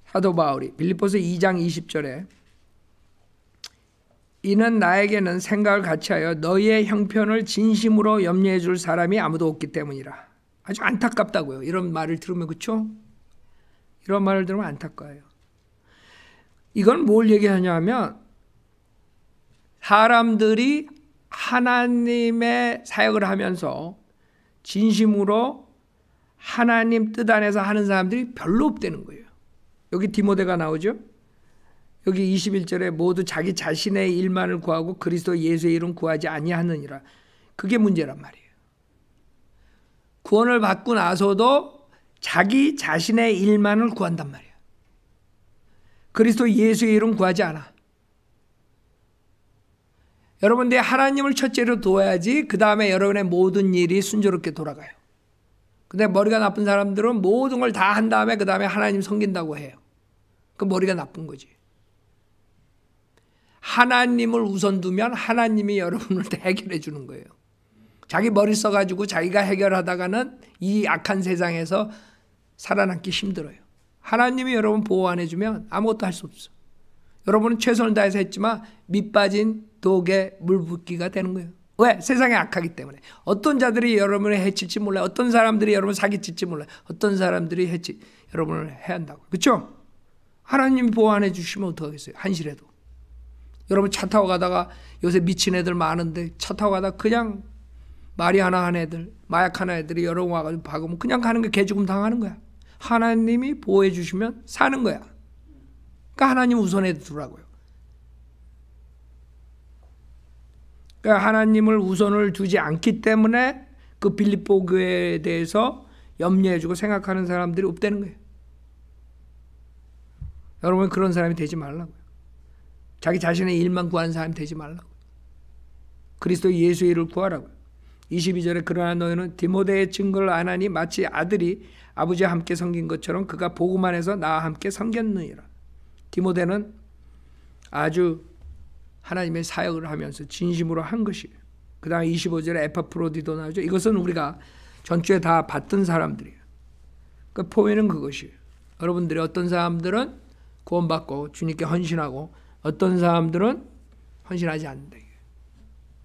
사도 바울이 빌립보서 2장 20절에 이는 나에게는 생각을 같이하여 너희의 형편을 진심으로 염려해 줄 사람이 아무도 없기 때문이라. 아주 안타깝다고요. 이런 말을 들으면 그렇죠? 이런 말을 들으면 안타까워요. 이건 뭘 얘기하냐면 사람들이 하나님의 사역을 하면서 진심으로 하나님 뜻 안에서 하는 사람들이 별로 없다는 거예요. 여기 디모데가 나오죠. 여기 21절에 모두 자기 자신의 일만을 구하고 그리스도 예수의 일은 구하지 아니하느니라. 그게 문제란 말이에요. 구원을 받고 나서도 자기 자신의 일만을 구한단 말이에요. 그리스도 예수의 일은 구하지 않아. 여러분들이 하나님을 첫째로 둬야지 그 다음에 여러분의 모든 일이 순조롭게 돌아가요. 근데 머리가 나쁜 사람들은 모든 걸 다 한 다음에 그 다음에 하나님 섬긴다고 해요. 그 머리가 나쁜 거지. 하나님을 우선 두면 하나님이 여러분을 다 해결해 주는 거예요. 자기 머리 써가지고 자기가 해결하다가는 이 악한 세상에서 살아남기 힘들어요. 하나님이 여러분 보호 안 해주면 아무것도 할 수 없어. 여러분은 최선을 다해서 했지만 밑빠진 독에 물붓기가 되는 거예요. 왜? 세상이 악하기 때문에. 어떤 자들이 여러분을 해칠지 몰라 어떤 사람들이 여러분을 사기칠지 몰라 어떤 사람들이 해치, 여러분을 해한다고. 그렇죠? 하나님 보완해 주시면 어떡하겠어요? 한시라도. 여러분 차 타고 가다가 요새 미친 애들 많은데 차 타고 가다 그냥 말이 하나 한 애들, 마약 하나 애들이 여러 와가지고 박으면 그냥 가는 게 개죽음 당하는 거야. 하나님이 보호해 주시면 사는 거야. 그러니까 하나님 우선해 두라고요. 그러니까 하나님을 우선을 두지 않기 때문에 그 빌립보 교회에 대해서 염려해주고 생각하는 사람들이 없다는 거예요. 여러분 그런 사람이 되지 말라고요. 자기 자신의 일만 구하는 사람이 되지 말라고요. 그리스도 예수의 일을 구하라고요. 22절에 그러나 너희는 디모데의 증거를 안하니 마치 아들이 아버지와 함께 섬긴 것처럼 그가 보고만 해서 나와 함께 섬겼느니라. 디모데는 아주 하나님의 사역을 하면서 진심으로 한 것이에요. 그 다음 25절에 에파프로디도 나오죠. 이것은 우리가 전주에 다 봤던 사람들이에요. 그 포인은 그것이에요. 여러분들이 어떤 사람들은 구원받고 주님께 헌신하고 어떤 사람들은 헌신하지 않는다.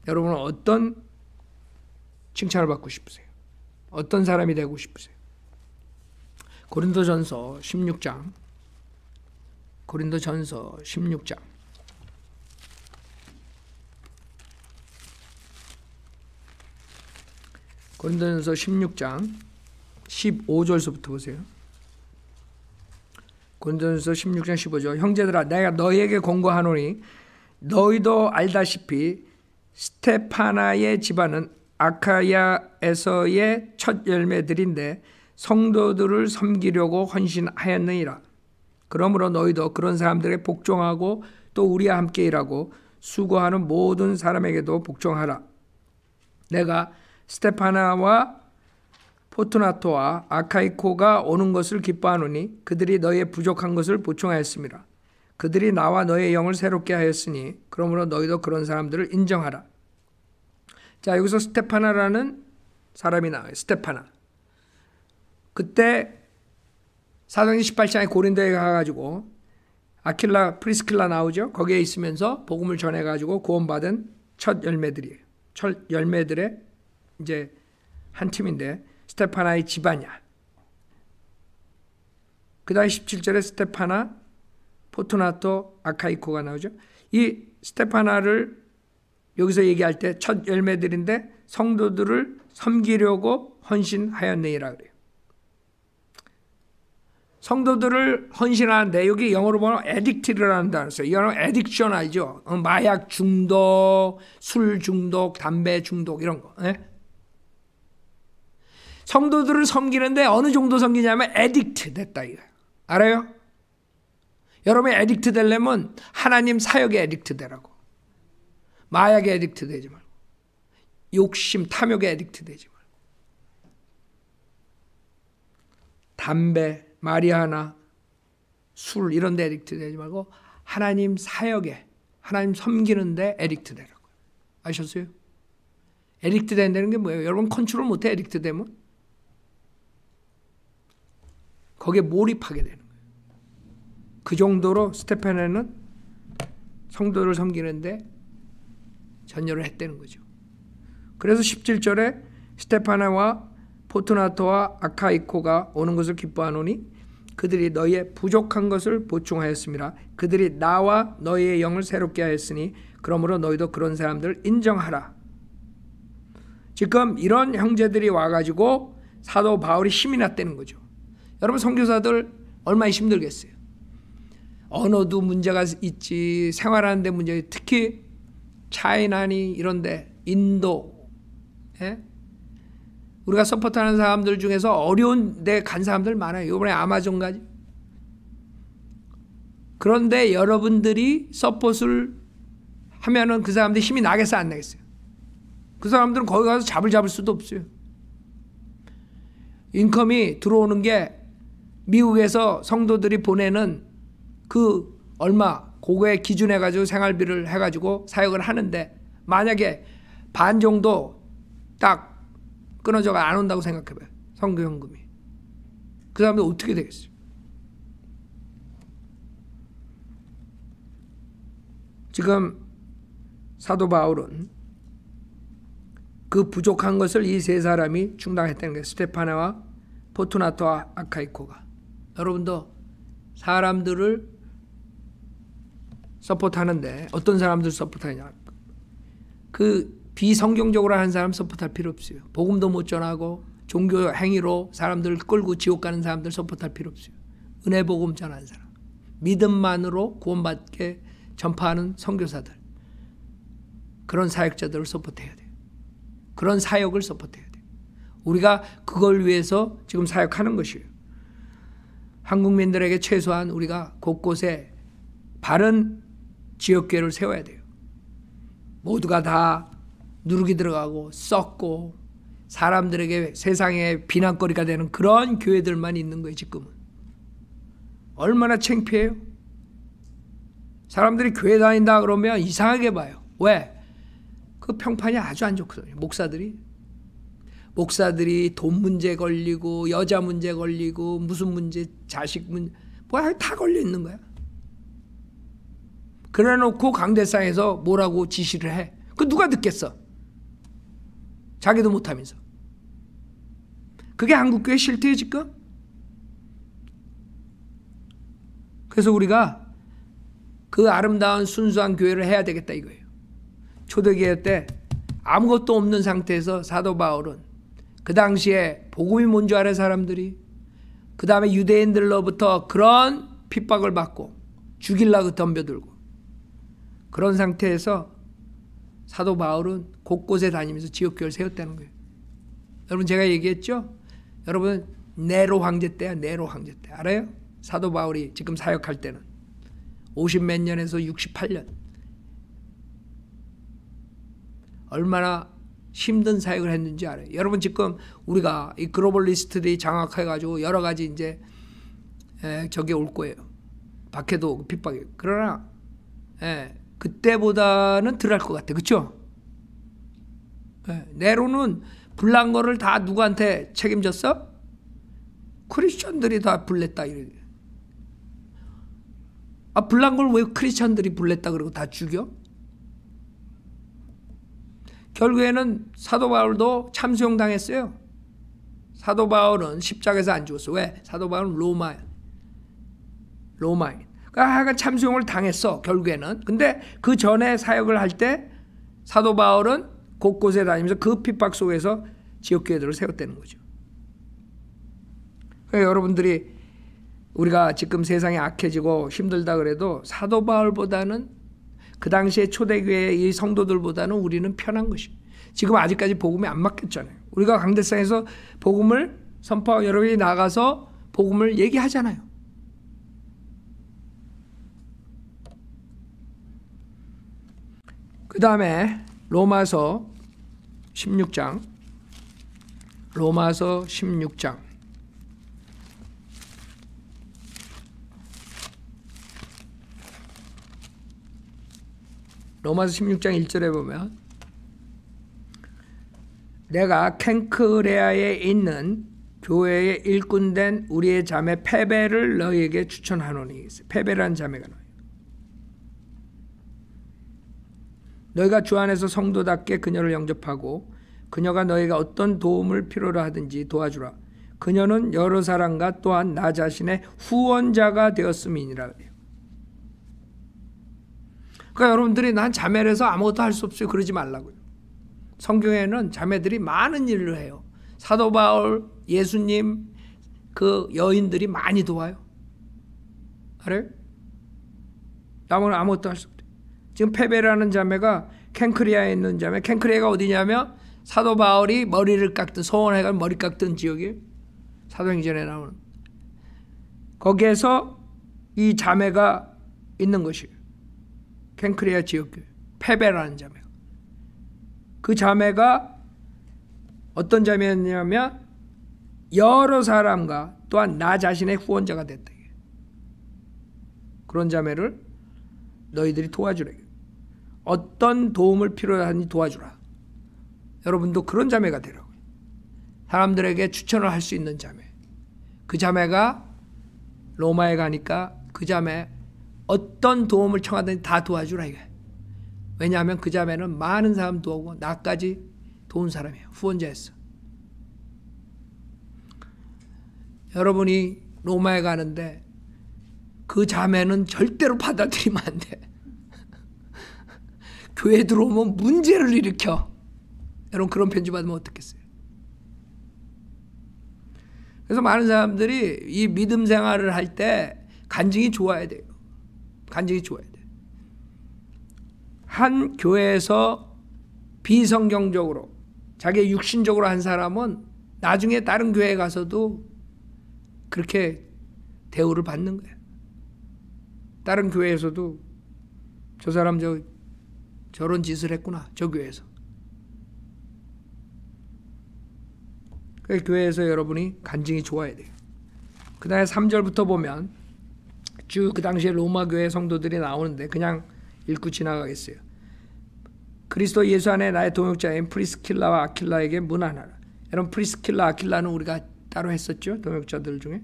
여러분은 어떤 칭찬을 받고 싶으세요? 어떤 사람이 되고 싶으세요? 고린도전서 16장 고린도전서 16장 고린도전서 16장 15절서부터 보세요. 고린도전서 16장 15절 형제들아 내가 너희에게 권고하노니 너희도 알다시피 스테파나의 집안은 아카야에서의 첫 열매들인데 성도들을 섬기려고 헌신하였느니라. 그러므로 너희도 그런 사람들에 복종하고 또 우리와 함께 일하고 수고하는 모든 사람에게도 복종하라. 내가 스테파나와 포트나토와 아카이코가 오는 것을 기뻐하노니 그들이 너의 부족한 것을 보충하였습니다. 그들이 나와 너의 영을 새롭게 하였으니 그러므로 너희도 그런 사람들을 인정하라. 자 여기서 스테파나라는 사람이 나와요. 스테파나. 그때 사도행전 18장에 고린도에 가가지고 아킬라 프리스킬라 나오죠. 거기에 있으면서 복음을 전해가지고 구원받은 첫 열매들이에요. 첫 열매들의 이제 한 팀인데 스테파나의 집안이야. 그 다음 17절에 스테파나, 포투나토, 아카이코가 나오죠. 이 스테파나를 여기서 얘기할 때 첫 열매들인데 성도들을 섬기려고 헌신하였네이라 그래요. 성도들을 헌신하는데 여기 영어로 보면 에딕티드라는 단어 어요 이거는 에딕션 알죠? 마약 중독, 술 중독, 담배 중독 이런 거. 예? 성도들을 섬기는데 어느 정도 섬기냐면 에딕트 됐다 이거 알아요? 여러분 에딕트 되려면 하나님 사역에 에딕트 되라고 마약에 에딕트 되지 말고 욕심 탐욕에 에딕트 되지 말고 담배 마리아나 술 이런 데 에딕트 되지 말고 하나님 사역에 하나님 섬기는데 에딕트 되라고 아셨어요? 에딕트 된다는 게 뭐예요? 여러분 컨트롤 못해 에딕트 되면 거기에 몰입하게 되는 거예요. 그 정도로 스테파네는 성도를 섬기는데 전열을 했다는 거죠. 그래서 17절에 스테파나와 포트나토와 아카이코가 오는 것을 기뻐하노니 그들이 너희의 부족한 것을 보충하였습니다. 그들이 나와 너희의 영을 새롭게 하였으니 그러므로 너희도 그런 사람들 을 인정하라. 지금 이런 형제들이 와가지고 사도 바울이 힘이 났다는 거죠. 여러분 선교사들 얼마나 힘들겠어요. 언어도 문제가 있지 생활하는데 문제 특히 차이나니 이런데 인도 예? 우리가 서포트하는 사람들 중에서 어려운 데 간 사람들 많아요. 이번에 아마존까지. 그런데 여러분들이 서포트를 하면은 그 사람들 힘이 나겠어안 나겠어요? 그 사람들은 거기 가서 잡을 잡을 수도 없어요. 인컴이 들어오는 게 미국에서 성도들이 보내는 그 얼마 고거에 기준해 가지고 생활비를 해 가지고 사역을 하는데 만약에 반 정도 딱 끊어져가 안 온다고 생각해 봐요. 성교연금이. 그 다음에 어떻게 되겠어요? 지금 사도 바울은 그 부족한 것을 이 세 사람이 충당했다는 게 스테파나와 포투나토와 아카이코가 여러분도 사람들을 서포트하는데 어떤 사람들 서포트하냐 그 비성경적으로 하 사람 서포트할 필요 없어요. 복음도 못 전하고 종교 행위로 사람들 끌고 지옥 가는 사람들 서포트할 필요 없어요. 은혜 복음 전하는 사람, 믿음만으로 구원받게 전파하는 선교사들 그런 사역자들을 서포트해야 돼요. 그런 사역을 서포트해야 돼요. 우리가 그걸 위해서 지금 사역하는 것이에요. 한국민들에게 최소한 우리가 곳곳에 바른 지역교회를 세워야 돼요. 모두가 다누르기 들어가고 썩고 사람들에게 세상의 비난거리가 되는 그런 교회들만 있는 거예요, 지금은. 얼마나 창피해요? 사람들이 교회 다닌다 그러면 이상하게 봐요. 왜? 그 평판이 아주 안 좋거든요, 목사들이. 목사들이 돈 문제 걸리고 여자 문제 걸리고 무슨 문제 자식 문제, 뭐야 다 걸려 있는 거야. 그래 놓고 강대상에서 뭐라고 지시를 해. 그 누가 듣겠어? 자기도 못하면서. 그게 한국교회 실태예 지금? 그래서 우리가 그 아름다운 순수한 교회를 해야 되겠다 이거예요. 초대교회 때 아무것도 없는 상태에서 사도 바울은 그 당시에 복음이 뭔 줄 아는 사람들이 그 다음에 유대인들로부터 그런 핍박을 받고 죽일라고 덤벼들고 그런 상태에서 사도 바울은 곳곳에 다니면서 지옥교를 세웠다는 거예요. 여러분 제가 얘기했죠? 여러분 네로 황제 때야 네로 황제 때 알아요? 사도 바울이 지금 사역할 때는 50몇 년에서 68년 얼마나 힘든 사역을 했는지 알아요. 여러분 지금 우리가 이 글로벌리스트들이 장악해가지고 여러 가지 이제 저게 올 거예요. 박해도 핍박이. 그러나 에, 그때보다는 덜할 것 같아. 그렇죠? 네로는 불난 거를 다 누구한테 책임졌어? 크리스천들이 다 불냈다 이래. 아 불난 걸왜 크리스천들이 불냈다 그러고 다 죽여? 결국에는 사도 바울도 참수용 당했어요. 사도 바울은 십자가에서 안 죽었어. 왜? 사도 바울은 로마인. 로마인. 그러니까 참수용을 당했어. 결국에는. 근데 그 전에 사역을 할 때 사도 바울은 곳곳에 다니면서 그 핍박 속에서 지역교회들을 세웠다는 거죠. 그러니까 여러분들이 우리가 지금 세상이 악해지고 힘들다 그래도 사도 바울보다는 그 당시에 초대교회의 성도들보다는 우리는 편한 것이 지금 아직까지 복음이 안 맞겠잖아요. 우리가 강대상에서 복음을 선포하고 여러분이 나가서 복음을 얘기하잖아요. 그 다음에 로마서 16장 로마서 16장 로마서 16장 1절에 보면 내가 캔크레아에 있는 교회의 일꾼된 우리의 자매 페베를 너희에게 추천하노니 페베란 자매가 너희 너희가 주 안에서 성도답게 그녀를 영접하고 그녀가 너희가 어떤 도움을 필요로 하든지 도와주라 그녀는 여러 사람과 또한 나 자신의 후원자가 되었음이니라 그러니까 여러분들이 난 자매라서 아무것도 할 수 없어요. 그러지 말라고요. 성경에는 자매들이 많은 일을 해요. 사도 바울, 예수님, 그 여인들이 많이 도와요. 아요 나머지 아무것도 할 수 없대. 지금 페베라는 자매가 캔크리아에 있는 자매, 캔크리아가 어디냐면 사도 바울이 머리를 깎던 소원해가 머리 깎던 지역이 사도행전에 나오는 거기에서 이 자매가 있는 것이에요. 캔크레아 지역교회 페베라는 자매가 그 자매가 어떤 자매였냐면 여러 사람과 또한 나 자신의 후원자가 됐다. 그런 자매를 너희들이 도와주라 어떤 도움을 필요하니 로 도와주라. 여러분도 그런 자매가 되라고요. 사람들에게 추천을 할 수 있는 자매. 그 자매가 로마에 가니까 그 자매 어떤 도움을 청하든지 다 도와주라 이거야. 왜냐하면 그 자매는 많은 사람 도우고 나까지 도운 사람이에요. 후원자였어. 여러분이 로마에 가는데 그 자매는 절대로 받아들이면 안 돼. 교회 들어오면 문제를 일으켜. 여러분 그런 편지 받으면 어떻겠어요? 그래서 많은 사람들이 이 믿음 생활을 할 때 간증이 좋아야 돼요. 간절히 좋아야 돼. 한 교회에서 비성경적으로 자기 육신적으로 한 사람은 나중에 다른 교회에 가서도 그렇게 대우를 받는 거야. 다른 교회에서도 저 사람 저 저런 짓을 했구나 저 교회에서. 그 교회에서 여러분이 간증이 좋아야 돼요. 그 다음에 3절부터 보면 쭉그 당시에 로마 교회 성도들이 나오는데 그냥 읽고 지나가겠어요. 그리스도 예수 안에 나의 동역자인 프리스킬라와 아킬라에게 문안하라. 여러분 프리스킬라 아킬라는 우리가 따로 했었죠. 동역자들 중에.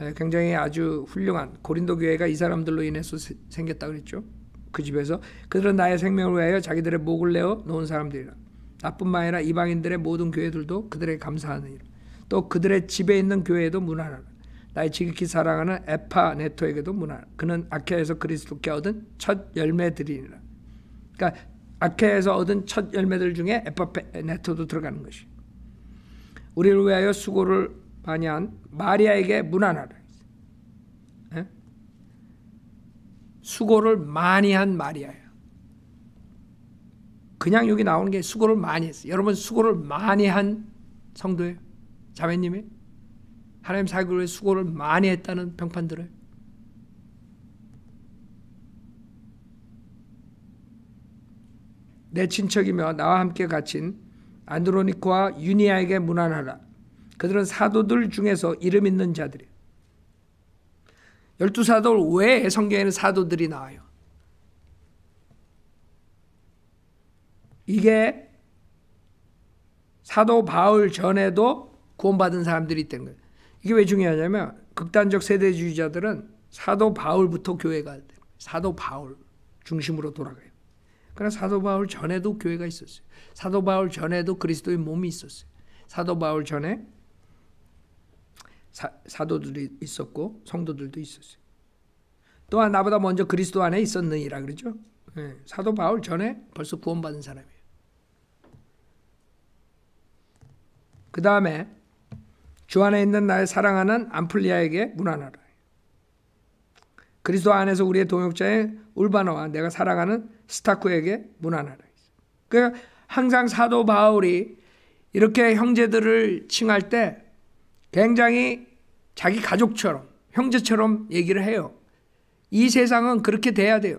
예, 굉장히 아주 훌륭한 고린도 교회가 이 사람들로 인해서 생겼다 그랬죠. 그 집에서 그들은 나의 생명을 위하여 자기들의 목을 내어 놓은 사람들이라. 나뿐만 아니라 이방인들의 모든 교회들도 그들에게 감사하느니또 그들의 집에 있는 교회에도 문안하라. 나의 지극히 사랑하는 에파네토에게도 문할 그는 아케에서 그리스도께 얻은 첫 열매들이니라. 그러니까 아케에서 얻은 첫 열매들 중에 에파네토도 들어가는 것이. 우리를 위하여 수고를 많이 한 마리아에게 문안하라. 예? 수고를 많이 한마리아예요 그냥 여기 나오는 게 수고를 많이 했어요. 여러분 수고를 많이 한 성도예요. 자매님이 하나님 살기 위해 수고를 많이 했다는 평판들을 내 친척이며 나와 함께 갇힌 안드로니코와 유니아에게 무난하라. 그들은 사도들 중에서 이름 있는 자들이. 열두 사도를 왜 성경에는 사도들이 나와요? 이게 사도 바울 전에도 구원받은 사람들이 있다는 거예요. 이게 왜 중요하냐면 극단적 세대주의자들은 사도 바울부터 교회가 사도 바울 중심으로 돌아가요. 그러나 사도 바울 전에도 교회가 있었어요. 사도 바울 전에도 그리스도의 몸이 있었어요. 사도 바울 전에 사, 도들이 있었고 성도들도 있었어요. 또한 나보다 먼저 그리스도 안에 있었느니라 그러죠. 네. 사도 바울 전에 벌써 구원받은 사람이에요. 그 다음에 주 안에 있는 나의 사랑하는 암플리아에게 문안하라. 그리스도 안에서 우리의 동역자의 울바노와 내가 사랑하는 스타크에게 문안하라. 그러니까 항상 사도 바울이 이렇게 형제들을 칭할 때 굉장히 자기 가족처럼 형제처럼 얘기를 해요. 이 세상은 그렇게 돼야 돼요.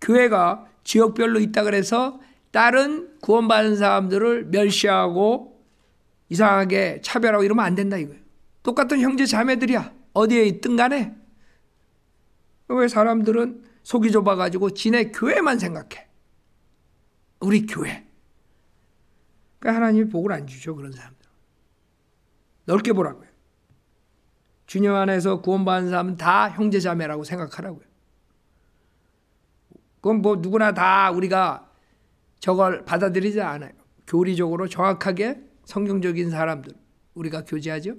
교회가 지역별로 있다 그래서 다른 구원받은 사람들을 멸시하고 이상하게 차별하고 이러면 안 된다 이거예요. 똑같은 형제 자매들이야. 어디에 있든 간에. 왜 사람들은 속이 좁아가지고 지네 교회만 생각해. 우리 교회. 그러니까 하나님이 복을 안 주죠. 그런 사람들. 넓게 보라고요. 주님 안에서 구원받은 사람은 다 형제 자매라고 생각하라고요. 그건 뭐 누구나 다 우리가 저걸 받아들이지 않아요. 교리적으로 정확하게 성경적인 사람들 우리가 교제하죠?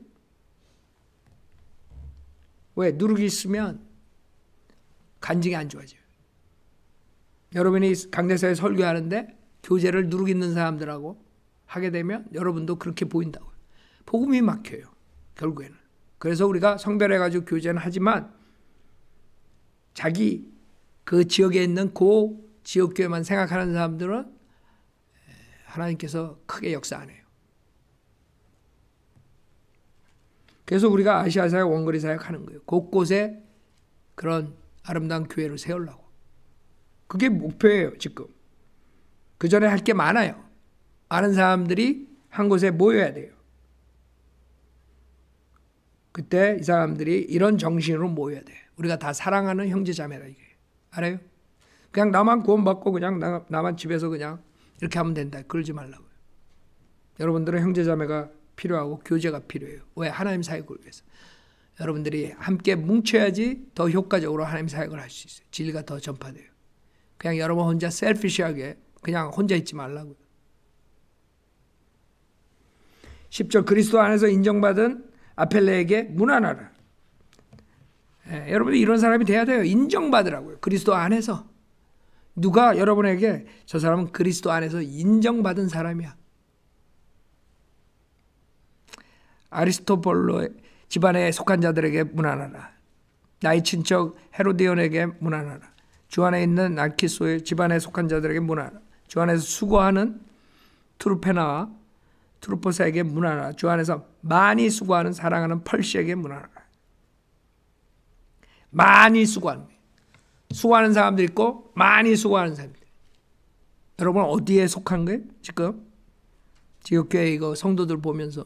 왜? 누룩이 있으면 간증이 안 좋아져요. 여러분이 강대사에 설교하는데 교제를 누룩 있는 사람들하고 하게 되면 여러분도 그렇게 보인다고요. 복음이 막혀요. 결국에는. 그래서 우리가 성별해가지고 교제는 하지만 자기 그 지역에 있는 고 지역교회만 생각하는 사람들은 하나님께서 크게 역사 안 해요. 그래서 우리가 아시아 사역, 원거리 사역 하는 거예요. 곳곳에 그런 아름다운 교회를 세우려고. 그게 목표예요, 지금. 그 전에 할 게 많아요. 아는 사람들이 한 곳에 모여야 돼요. 그때 이 사람들이 이런 정신으로 모여야 돼. 우리가 다 사랑하는 형제 자매라 이게. 알아요? 그냥 나만 구원받고 그냥 나, 나만 집에서 그냥 이렇게 하면 된다. 그러지 말라고요. 여러분들은 형제 자매가 필요하고 교제가 필요해요. 왜? 하나님 사역을 위해서. 여러분들이 함께 뭉쳐야지 더 효과적으로 하나님 사역을 할 수 있어요. 진리가 더 전파돼요. 그냥 여러분 혼자 셀피시하게 그냥 혼자 있지 말라고요. 10절 그리스도 안에서 인정받은 아펠레에게 문안하라. 예, 여러분들 이런 사람이 돼야 돼요. 인정받으라고요. 그리스도 안에서. 누가 여러분에게 저 사람은 그리스도 안에서 인정받은 사람이야. 아리스토폴로의 집안에 속한 자들에게 문안하라. 나의 친척 헤로디온에게 문안하라. 주 안에 있는 나키소의 집안에 속한 자들에게 문안하라. 주 안에서 수고하는 트루페나와 트루포사에게 문안하라. 주 안에서 많이 수고하는 사랑하는 펄시에게 문안하라. 많이 수고합니 수고하는 사람도 있고 많이 수고하는 사람들. 여러분 어디에 속한 거예요? 지금 지역교회 이거 성도들 보면서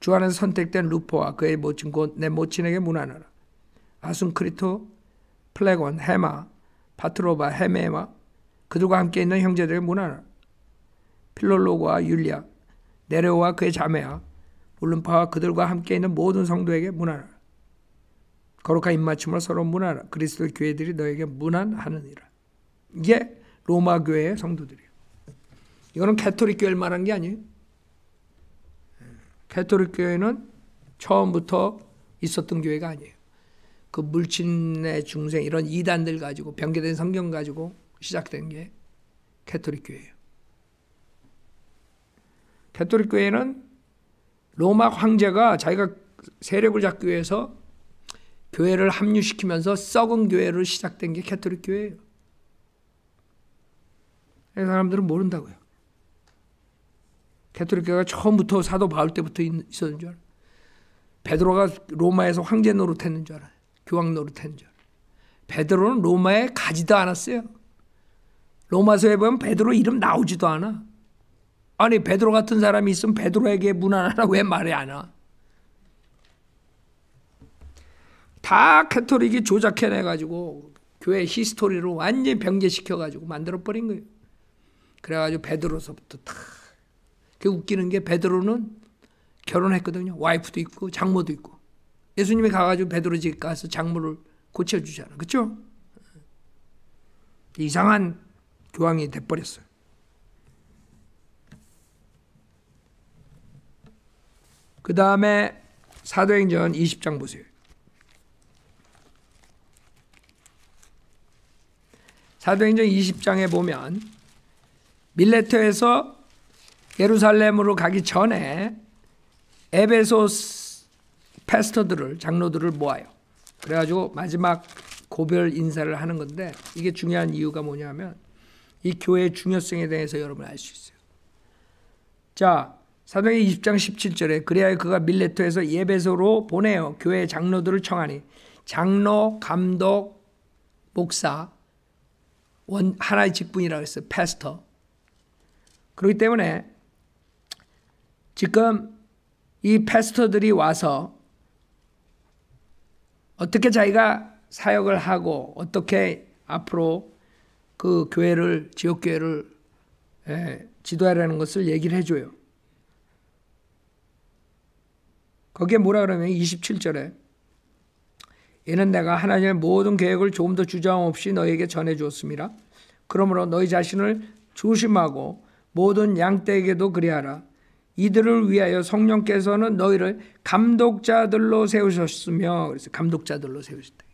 주 안에서 선택된 루포와 그의 모친 곧 내 모친에게 문안하라. 아순크리토, 플래곤 헤마, 파트로바 헤메마 그들과 함께 있는 형제들에게 문안하라. 필롤로와 율리아, 네레오와 그의 자매야, 울룸파와 그들과 함께 있는 모든 성도에게 문안하라. 거룩한 입맞춤을 서로 문안하라. 그리스도 교회들이 너에게 문안하느니라. 이게 로마 교회의 성도들이에요. 이거는 캐토릭 교회를 말한 게 아니에요. 캐토릭 교회는 처음부터 있었던 교회가 아니에요. 그 물친의 중생 이런 이단들 가지고 변개된 성경 가지고 시작된 게 캐토릭 교회예요. 캐토릭 교회는 로마 황제가 자기가 세력을 잡기 위해서 교회를 합류시키면서 썩은 교회로 시작된 게 캐토릭 교회예요. 사람들은 모른다고요. 캐톨릭교가 처음부터 사도 바울 때부터 있었는 줄알아 베드로가 로마에서 황제 노릇했는 줄 알아요. 교황 노릇했는 줄알아 베드로는 로마에 가지도 않았어요. 로마서에 보면 베드로 이름 나오지도 않아. 아니 베드로 같은 사람이 있으면 베드로에게 무난하라고 왜 말이 안 와? 다 캐톨릭이 조작해내가지고 교회 히스토리로 완전히 병제시켜가지고 만들어버린 거예요. 그래가지고 베드로서부터 다그 웃기는 게 베드로는 결혼했거든요. 와이프도 있고 장모도 있고. 예수님이 가가지고 베드로 집 가서 장모를 고쳐주잖아. 그쵸? 예. 이상한 교황이 돼버렸어요. 그 다음에 사도행전 20장 보세요. 사도행전 20장에 보면 밀레터에서 예루살렘으로 가기 전에 에베소 패스터들을 장로들을 모아요. 그래가지고 마지막 고별 인사를 하는 건데 이게 중요한 이유가 뭐냐면 이 교회의 중요성에 대해서 여러분 알 수 있어요. 자, 사도행 20장 17절에 그래야 그가 밀레토에서 예배소로 보내어 교회 장로들을 청하니 장로, 감독, 목사 원 하나의 직분이라고 했어요. 패스터. 그렇기 때문에 지금 이 패스터들이 와서 어떻게 자기가 사역을 하고 어떻게 앞으로 그 교회를 지역교회를 예, 지도하라는 것을 얘기를 해줘요. 거기에 뭐라 그러면 27절에 얘는 내가 하나님의 모든 계획을 조금 더주장 없이 너에게 전해 주었습니다. 그러므로 너희 자신을 조심하고 모든 양떼에게도 그리하라. 이들을 위하여 성령께서는 너희를 감독자들로 세우셨으며 그래서 감독자들로 세우셨다.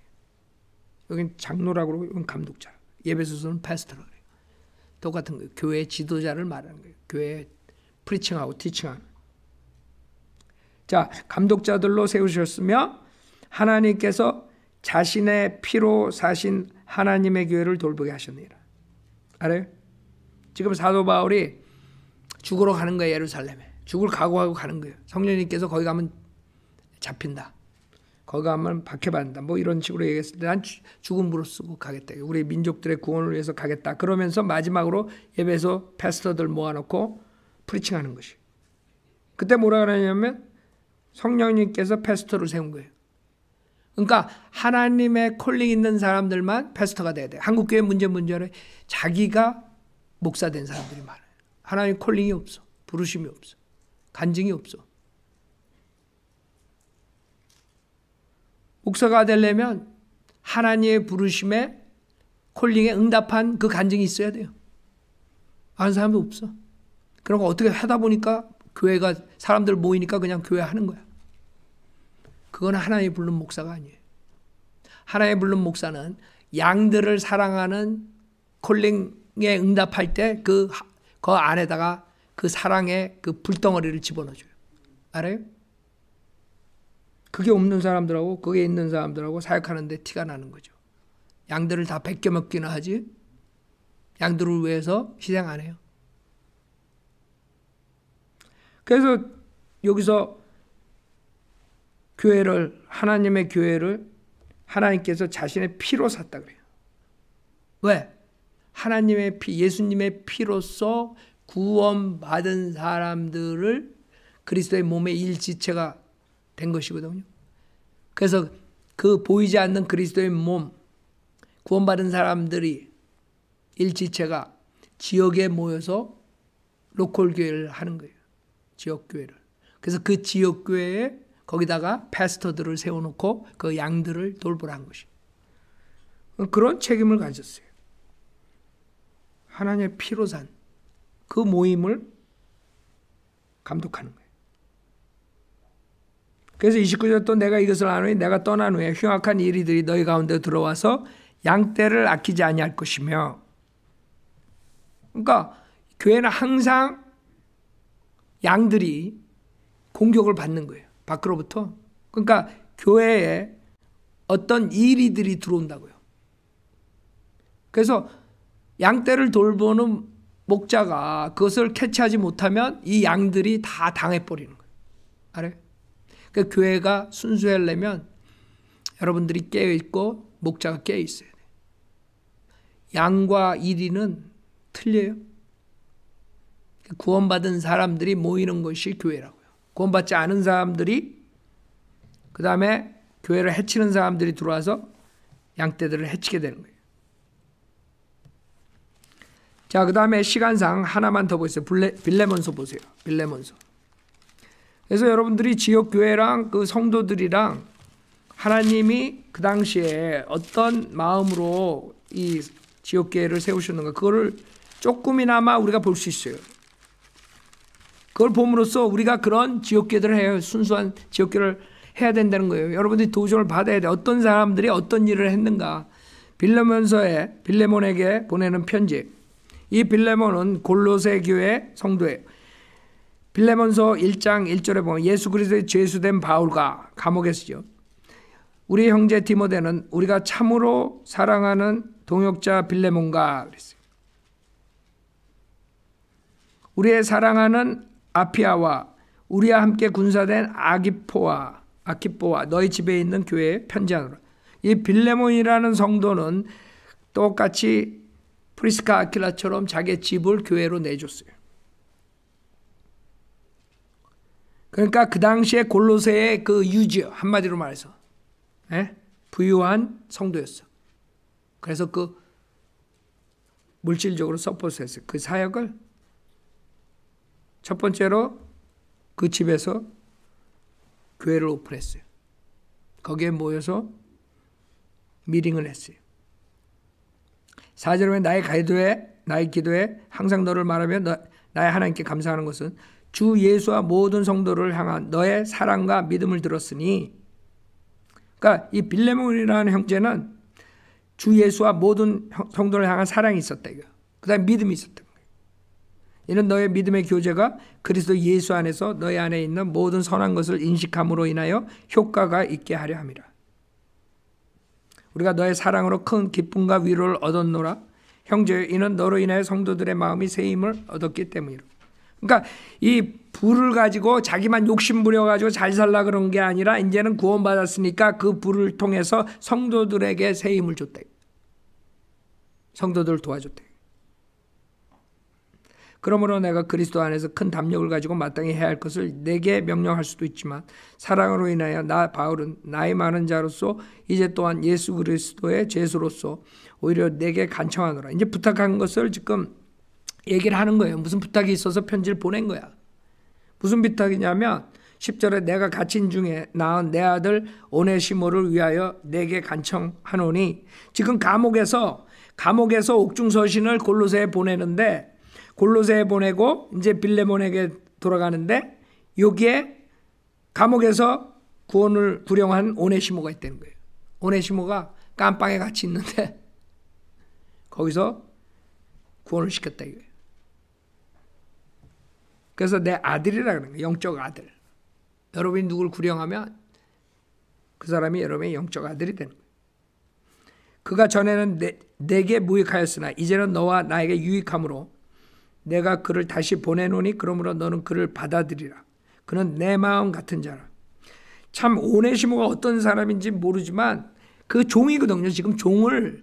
여긴 장로라고 그러고 이건 감독자. 예배소서는 패스터라고 그래요. 똑같은 거예요. 교회 지도자를 말하는 거예요. 교회 프리칭하고 티칭하는. 자, 감독자들로 세우셨으며 하나님께서 자신의 피로 사신 하나님의 교회를 돌보게 하셨느니라. 알아요? 지금 사도 바울이 죽으러 가는 거예요, 예루살렘에. 죽을 각오하고 가는 거예요. 성령님께서 거기 가면 잡힌다. 거기 가면 박해받는다. 뭐 이런 식으로 얘기했을 때 난 죽음으로 쓰고 가겠다. 우리 민족들의 구원을 위해서 가겠다. 그러면서 마지막으로 예배소 패스터들 모아놓고 프리칭하는 것이. 그때 뭐라 그러냐면 성령님께서 패스터를 세운 거예요. 그러니까 하나님의 콜링 있는 사람들만 패스터가 돼야 돼. 한국 교회 문제 문제를 자기가 목사 된 사람들이 많아요. 하나님 콜링이 없어. 부르심이 없어. 간증이 없어. 목사가 되려면 하나님의 부르심에 콜링에 응답한 그 간증이 있어야 돼요. 아는 사람도 없어. 그런 거 어떻게 하다 보니까 교회가 사람들 모이니까 그냥 교회 하는 거야. 그건 하나님 부른 목사가 아니에요. 하나님 부른 목사는 양들을 사랑하는 콜링에 응답할 때 그그 그 안에다가 그 사랑의 그 불덩어리를 집어넣어줘요. 알아요? 그게 없는 사람들하고 그게 있는 사람들하고 사역하는데 티가 나는 거죠. 양들을 다 베껴 먹기나 하지 양들을 위해서 희생 안 해요. 그래서 여기서 교회를 하나님의 교회를 하나님께서 자신의 피로 샀다 그래요. 왜? 하나님의 피, 예수님의 피로써 구원받은 사람들을 그리스도의 몸의 일지체가 된 것이거든요. 그래서 그 보이지 않는 그리스도의 몸, 구원받은 사람들이 일지체가 지역에 모여서 로컬 교회를 하는 거예요. 지역 교회를. 그래서 그 지역 교회에 거기다가 패스터들을 세워놓고 그 양들을 돌보라는 것이. 그런 책임을 가졌어요. 하나님의 피로 산그 모임을 감독하는 거예요. 그래서 29절 또 내가 이것을 아노니 내가 떠난 후에 흉악한 이리들이 너희 가운데 들어와서 양떼를 아끼지 아니할 것이며 그러니까 교회는 항상 양들이 공격을 받는 거예요. 밖으로부터. 그러니까 교회에 어떤 이리들이 들어온다고요. 그래서 양떼를 돌보는 목자가 그것을 캐치하지 못하면 이 양들이 다 당해버리는 거예요. 알아요? 그러니까 교회가 순수하려면 여러분들이 깨어있고 목자가 깨어있어야 돼요. 양과 이리는 틀려요. 구원받은 사람들이 모이는 것이 교회라고요. 구원받지 않은 사람들이 그 다음에 교회를 해치는 사람들이 들어와서 양떼들을 해치게 되는 거예요. 자, 그 다음에 시간상 하나만 더 보세요. 빌레, 빌레몬서 보세요. 빌레몬서. 그래서 여러분들이 지역 교회랑 그 성도들이랑 하나님이 그 당시에 어떤 마음으로 이 지역 교회를 세우셨는가 그거를 조금이나마 우리가 볼 수 있어요. 그걸 봄으로써 우리가 그런 지역 교회들을 해요. 순수한 지역 교회를 해야 된다는 거예요. 여러분들이 도전을 받아야 돼. 어떤 사람들이 어떤 일을 했는가. 빌레몬서에 빌레몬에게 보내는 편지. 이 빌레몬은 골로새 교회 성도예요. 빌레몬서 1장 1절에 보면 예수 그리스도의 죄수된 바울과 감옥에서죠. 우리 형제 디모데는 우리가 참으로 사랑하는 동역자 빌레몬과 그랬어요. 우리의 사랑하는 아피아와 우리와 함께 군사된 아기포와 아키포와 너희 집에 있는 교회에 편지하노라. 이 빌레몬이라는 성도는 똑같이 프리스카 아킬라처럼 자기 집을 교회로 내줬어요. 그러니까 그 당시에 골로새의 그 유지어 한마디로 말해서 에? 예? 부유한 성도였어. 그래서 그 물질적으로 서포트했어요. 그 사역을 첫 번째로 그 집에서 교회를 오픈했어요. 거기에 모여서 미링을 했어요. 4절 보면 나의 가도에 나의 기도에 항상 너를 말하며 너, 나의 하나님께 감사하는 것은 주 예수와 모든 성도를 향한 너의 사랑과 믿음을 들었으니 그러니까 이 빌레몬이라는 형제는 주 예수와 모든 성도를 향한 사랑이 있었다 이거. 그다음 에 믿음이 있었던 거예요. 이는 너의 믿음의 교제가 그리스도 예수 안에서 너의 안에 있는 모든 선한 것을 인식함으로 인하여 효과가 있게 하려 함이라. 우리가 너의 사랑으로 큰 기쁨과 위로를 얻었노라. 형제여 이는 너로 인하여 성도들의 마음이 새 힘을 얻었기 때문이로 그러니까 이 불을 가지고 자기만 욕심 부려 가지고 잘 살라 그런 게 아니라 이제는 구원받았으니까 그 불을 통해서 성도들에게 새 힘을 줬대. 성도들 도와줬대. 그러므로 내가 그리스도 안에서 큰 담력을 가지고 마땅히 해야 할 것을 내게 명령할 수도 있지만 사랑으로 인하여 나 바울은 나이 많은 자로서 이제 또한 예수 그리스도의 죄수로서 오히려 내게 간청하노라. 이제 부탁한 것을 지금 얘기를 하는 거예요. 무슨 부탁이 있어서 편지를 보낸 거야. 무슨 부탁이냐면 10절에 내가 갇힌 중에 낳은 내 아들 오네시모를 위하여 내게 간청하노니 지금 감옥에서 감옥에서 옥중서신을 골로새에 보내는데 골로새에 보내고 이제 빌레몬에게 돌아가는데 여기에 감옥에서 구원을 구령한 오네시모가 있다는 거예요. 오네시모가 깜빵에 같이 있는데 거기서 구원을 시켰다 이거예요. 그래서 내 아들이라 는 거예요. 영적 아들. 여러분이 누굴 구령하면 그 사람이 여러분의 영적 아들이 되는 거예요. 그가 전에는 내, 내게 무익하였으나 이제는 너와 나에게 유익함으로 내가 그를 다시 보내노니 그러므로 너는 그를 받아들이라. 그는 내 마음 같은 자라. 참 오네시모가 어떤 사람인지 모르지만 그 종이거든요. 지금 종을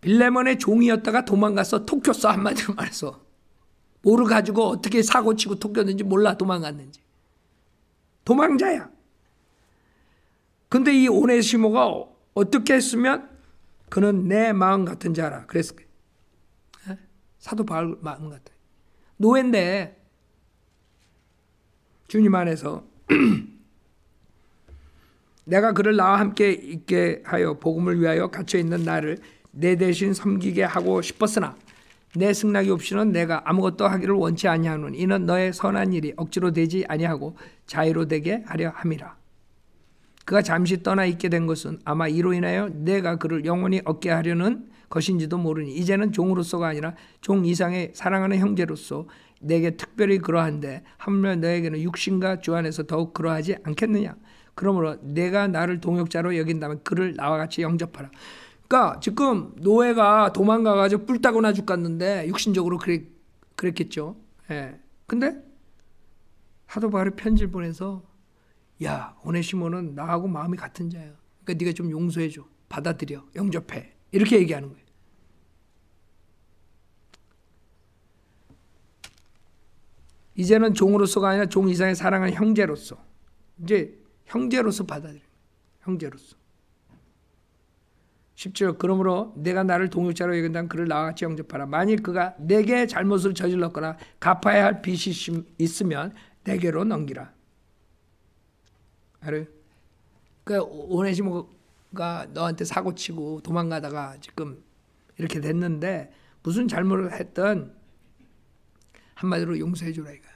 빌레몬의 종이었다가 도망가서 토꼈어 한마디로 말해서 모를 가지고 어떻게 사고치고 토꼈는지 몰라 도망갔는지 도망자야. 근데 이 오네시모가 어떻게 했으면 그는 내 마음 같은 자라. 그래서 사도 바울 마음 같아. 노예인데 주님 안에서 내가 그를 나와 함께 있게 하여 복음을 위하여 갇혀 있는 나를 내 대신 섬기게 하고 싶었으나 내 승낙이 없이는 내가 아무것도 하기를 원치 아니하는 이는 너의 선한 일이 억지로 되지 아니하고 자유로 되게 하려 함이라. 그가 잠시 떠나 있게 된 것은 아마 이로 인하여 내가 그를 영원히 얻게 하려는 것인지도 모르니 이제는 종으로서가 아니라 종 이상의 사랑하는 형제로서 내게 특별히 그러한데 한면 너에게는 육신과 주 안에서 더욱 그러하지 않겠느냐 그러므로 내가 나를 동역자로 여긴다면 그를 나와 같이 영접하라 그러니까 지금 노예가 도망가가지고 뿔따고나 죽갔는데 육신적으로 그랬, 그랬겠죠 예. 근데 사도 바울이 편지를 보내서 야 오네시모는 나하고 마음이 같은 자야 그러니까 네가 좀 용서해줘 받아들여 영접해 이렇게 얘기하는 거예요 이제는 종으로서가 아니라 종 이상의 사랑을 형제로서 이제 형제로서 받아들여 형제로서. 1절 그러므로 내가 나를 동역자로 여긴다면 그를 나와 같이 영접하라. 만일 그가 내게 잘못을 저질렀거나 갚아야 할 빚이 있으면 내게로 넘기라. 아요그니 그러니까 오네시모가 너한테 사고치고 도망가다가 지금 이렇게 됐는데 무슨 잘못을 했던 한마디로 용서해 주라 이거야.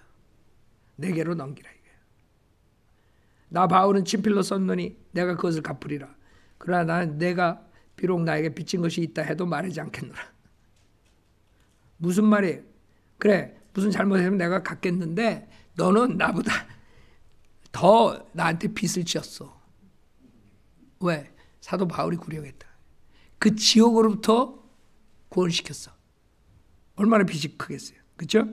내게로 넘기라 이거야. 나 바울은 친필로 썼느니 내가 그것을 갚으리라. 그러나 나는 내가 비록 나에게 빚진 것이 있다 해도 말하지 않겠노라. 무슨 말이에요? 그래 무슨 잘못했으면 내가 갚겠는데 너는 나보다 더 나한테 빚을 지었어. 왜? 사도 바울이 구령했다. 그 지옥으로부터 구원시켰어. 얼마나 빚이 크겠어요. 그렇죠?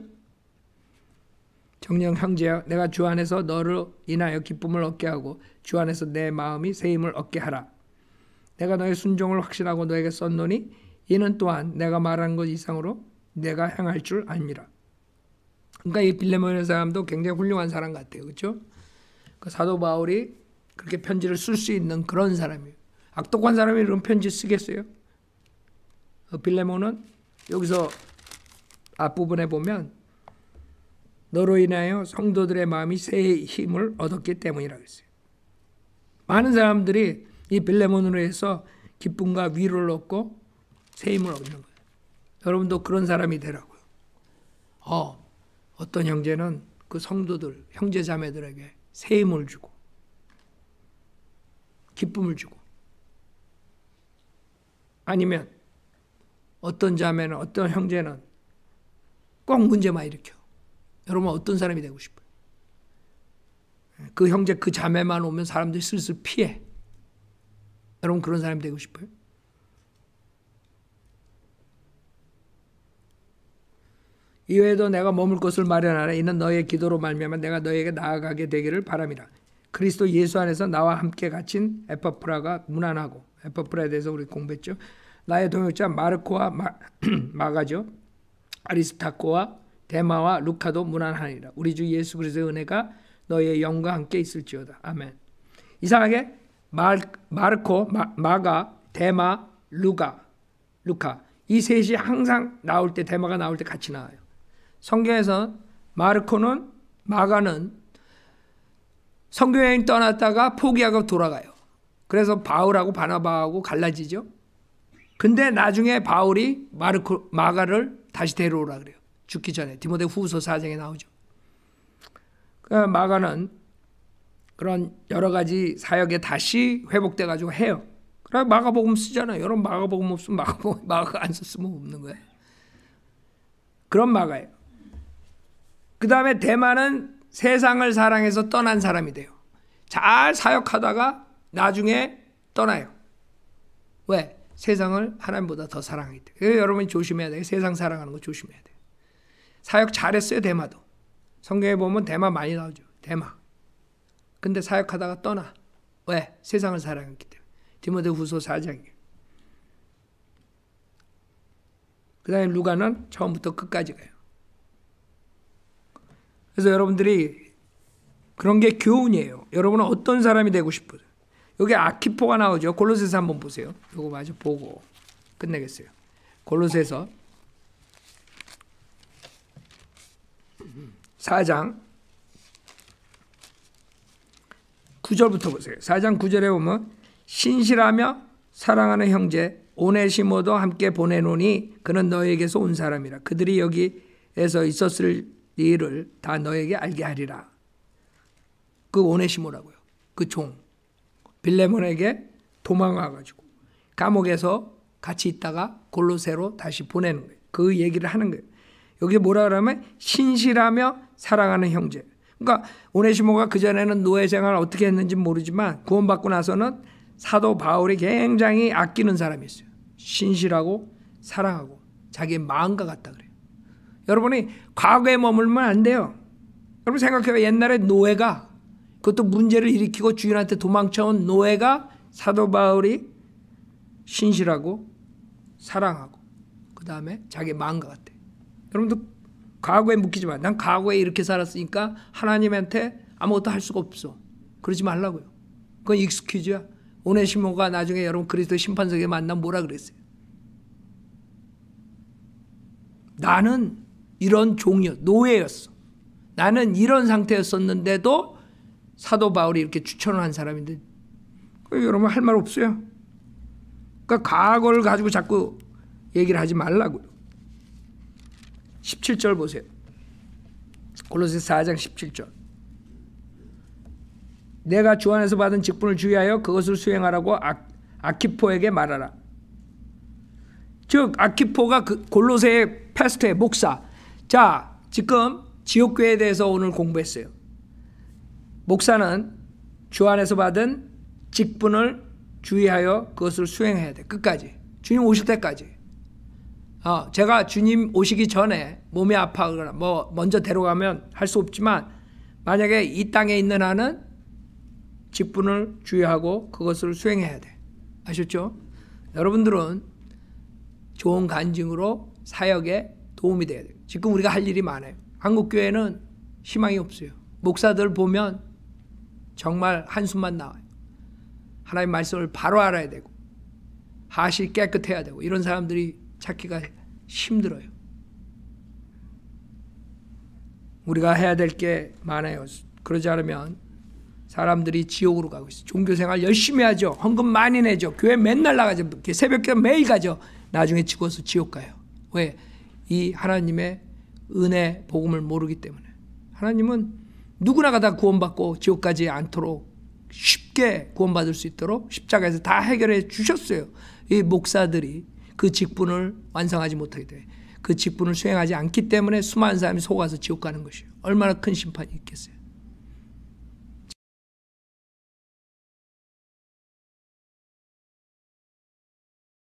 정녕 형제야 내가 주 안에서 너를 인하여 기쁨을 얻게 하고 주 안에서 내 마음이 새 힘을 얻게 하라. 내가 너의 순종을 확신하고 너에게 썼노니 이는 또한 내가 말한 것 이상으로 내가 행할 줄 압니다. 그러니까 이 빌레몬의 사람도 굉장히 훌륭한 사람 같아요. 그렇죠? 그 사도 바울이 그렇게 편지를 쓸 수 있는 그런 사람이에요. 악독한 사람이 이런 편지 쓰겠어요? 어, 빌레몬은 여기서 앞부분에 보면 너로 인하여 성도들의 마음이 새 힘을 얻었기 때문이라고 했어요. 많은 사람들이 이 빌레몬으로 해서 기쁨과 위로를 얻고 새 힘을 얻는 거예요. 여러분도 그런 사람이 되라고요. 어, 어떤 형제는 그 성도들, 형제 자매들에게 새 힘을 주고 기쁨을 주고 아니면 어떤 자매는 어떤 형제는 꼭 문제만 일으켜. 여러분 어떤 사람이 되고 싶어요? 그 형제, 그 자매만 오면 사람들이 슬슬 피해. 여러분 그런 사람이 되고 싶어요? 이외에도 내가 머물 곳을 마련하라. 이는 너의 기도로 말미암아 내가 너에게 나아가게 되기를 바랍니다. 그리스도 예수 안에서 나와 함께 갇힌 에파프라가 무난하고 에파프라에 대해서 우리 공부했죠. 나의 동역자 마르코와 마, 마가죠. 아리스타코와 대마와 루카도 무난하니라. 우리 주 예수 그리스도의 은혜가 너희의 영과 함께 있을지어다. 아멘. 이상하게 말, 마르코, 마, 가 대마, 루가, 루카 이 셋이 항상 나올 때 대마가 나올 때 같이 나와요. 성경에서 마르코는 마가는 성교여행 떠났다가 포기하고 돌아가요. 그래서 바울하고 바나바하고 갈라지죠. 근데 나중에 바울이 마르코 마가를 다시 데려오라 그래요. 죽기 전에 디모데 후서 사장에 나오죠. 그 마가는 그런 여러 가지 사역에 다시 회복돼 가지고 해요. 그래 그러니까 마가복음 쓰잖아요. 여러분 마가복음 없으면 마가복마가안 썼으면 없는 거예요. 그런 마가예요. 그 다음에 대만은 세상을 사랑해서 떠난 사람이 돼요. 잘 사역하다가 나중에 떠나요. 왜? 세상을 하나님보다 더 사랑하기 때문에. 여러분 조심해야 돼요. 세상 사랑하는 거 조심해야 돼요. 사역 잘했어요, 대마도. 성경에 보면 대마 많이 나오죠. 대마. 근데 사역하다가 떠나. 왜? 세상을 사랑했기 때문에. 디모데 후소 4장이그 다음에 루가는 처음부터 끝까지 가요. 그래서 여러분들이 그런 게 교훈이에요. 여러분은 어떤 사람이 되고 싶으요 여기 아키포가 나오죠. 골로새서 한번 보세요. 이거 마저 보고 끝내겠어요. 골로새서 4장 9절부터 보세요. 4장 9절에 보면 신실하며 사랑하는 형제 오네시모도 함께 보내노니 그는 너에게서 온 사람이라 그들이 여기에서 있었을 일을 다 너에게 알게 하리라. 그 오네시모라고요. 그 종. 빌레몬에게 도망와가지고 감옥에서 같이 있다가 골로새로 다시 보내는 거예요. 그 얘기를 하는 거예요. 여기 뭐라 그러면 신실하며 사랑하는 형제. 그러니까 오네시모가 그전에는 노예 생활 어떻게 했는지 모르지만 구원받고 나서는 사도 바울이 굉장히 아끼는 사람이었어요. 신실하고 사랑하고 자기의 마음과 같다 그래요. 여러분이 과거에 머물면 안 돼요. 여러분 생각해봐 옛날에 노예가 그것도 문제를 일으키고 주인한테 도망쳐온 노예가 사도 바울이 신실하고 사랑하고 그 다음에 자기 마음과 같대. 여러분도 과거에 묶이지만 난 과거에 이렇게 살았으니까 하나님한테 아무것도 할 수가 없어. 그러지 말라고요. 그건 익스큐즈야. 오네시모가 나중에 여러분 그리스도 심판석에 만나 뭐라 그랬어요? 나는 이런 종이었, 노예였어. 나는 이런 상태였었는데도 사도 바울이 이렇게 추천을 한 사람인데, 그 여러분 할 말 없어요. 그러니까 과거를 가지고 자꾸 얘기를 하지 말라고요. 17절 보세요. 골로새 4장 17절. 내가 주 안에서 받은 직분을 주의하여 그것을 수행하라고 아, 키포에게 말하라. 즉 아키포가 그 골로새의 패스트의 목사. 자, 지금 지옥교에 대해서 오늘 공부했어요. 목사는 주 안에서 받은 직분을 주의하여 그것을 수행해야 돼. 끝까지. 주님 오실 때까지. 어, 제가 주님 오시기 전에 몸이 아파하거나 뭐 먼저 데려가면 할 수 없지만 만약에 이 땅에 있는 한은 직분을 주의하고 그것을 수행해야 돼. 아셨죠? 여러분들은 좋은 간증으로 사역에 도움이 돼야 돼요. 지금 우리가 할 일이 많아요. 한국 교회는 희망이 없어요. 목사들 보면 정말 한숨만 나와요. 하나님 말씀을 바로 알아야 되고 하실 깨끗해야 되고 이런 사람들이 찾기가 힘들어요. 우리가 해야 될 게 많아요. 그러지 않으면 사람들이 지옥으로 가고 있어요. 종교생활 열심히 하죠. 헌금 많이 내죠. 교회 맨날 나가죠. 새벽에 매일 가죠. 나중에 죽어서 지옥 가요. 왜? 이 하나님의 은혜, 복음을 모르기 때문에. 하나님은 누구나가 다 구원받고 지옥까지 않도록 쉽게 구원받을 수 있도록 십자가에서 다 해결해 주셨어요. 이 목사들이 그 직분을 완성하지 못하게 돼. 그 직분을 수행하지 않기 때문에 수많은 사람이 속아서 지옥 가는 것이요 얼마나 큰 심판이 있겠어요.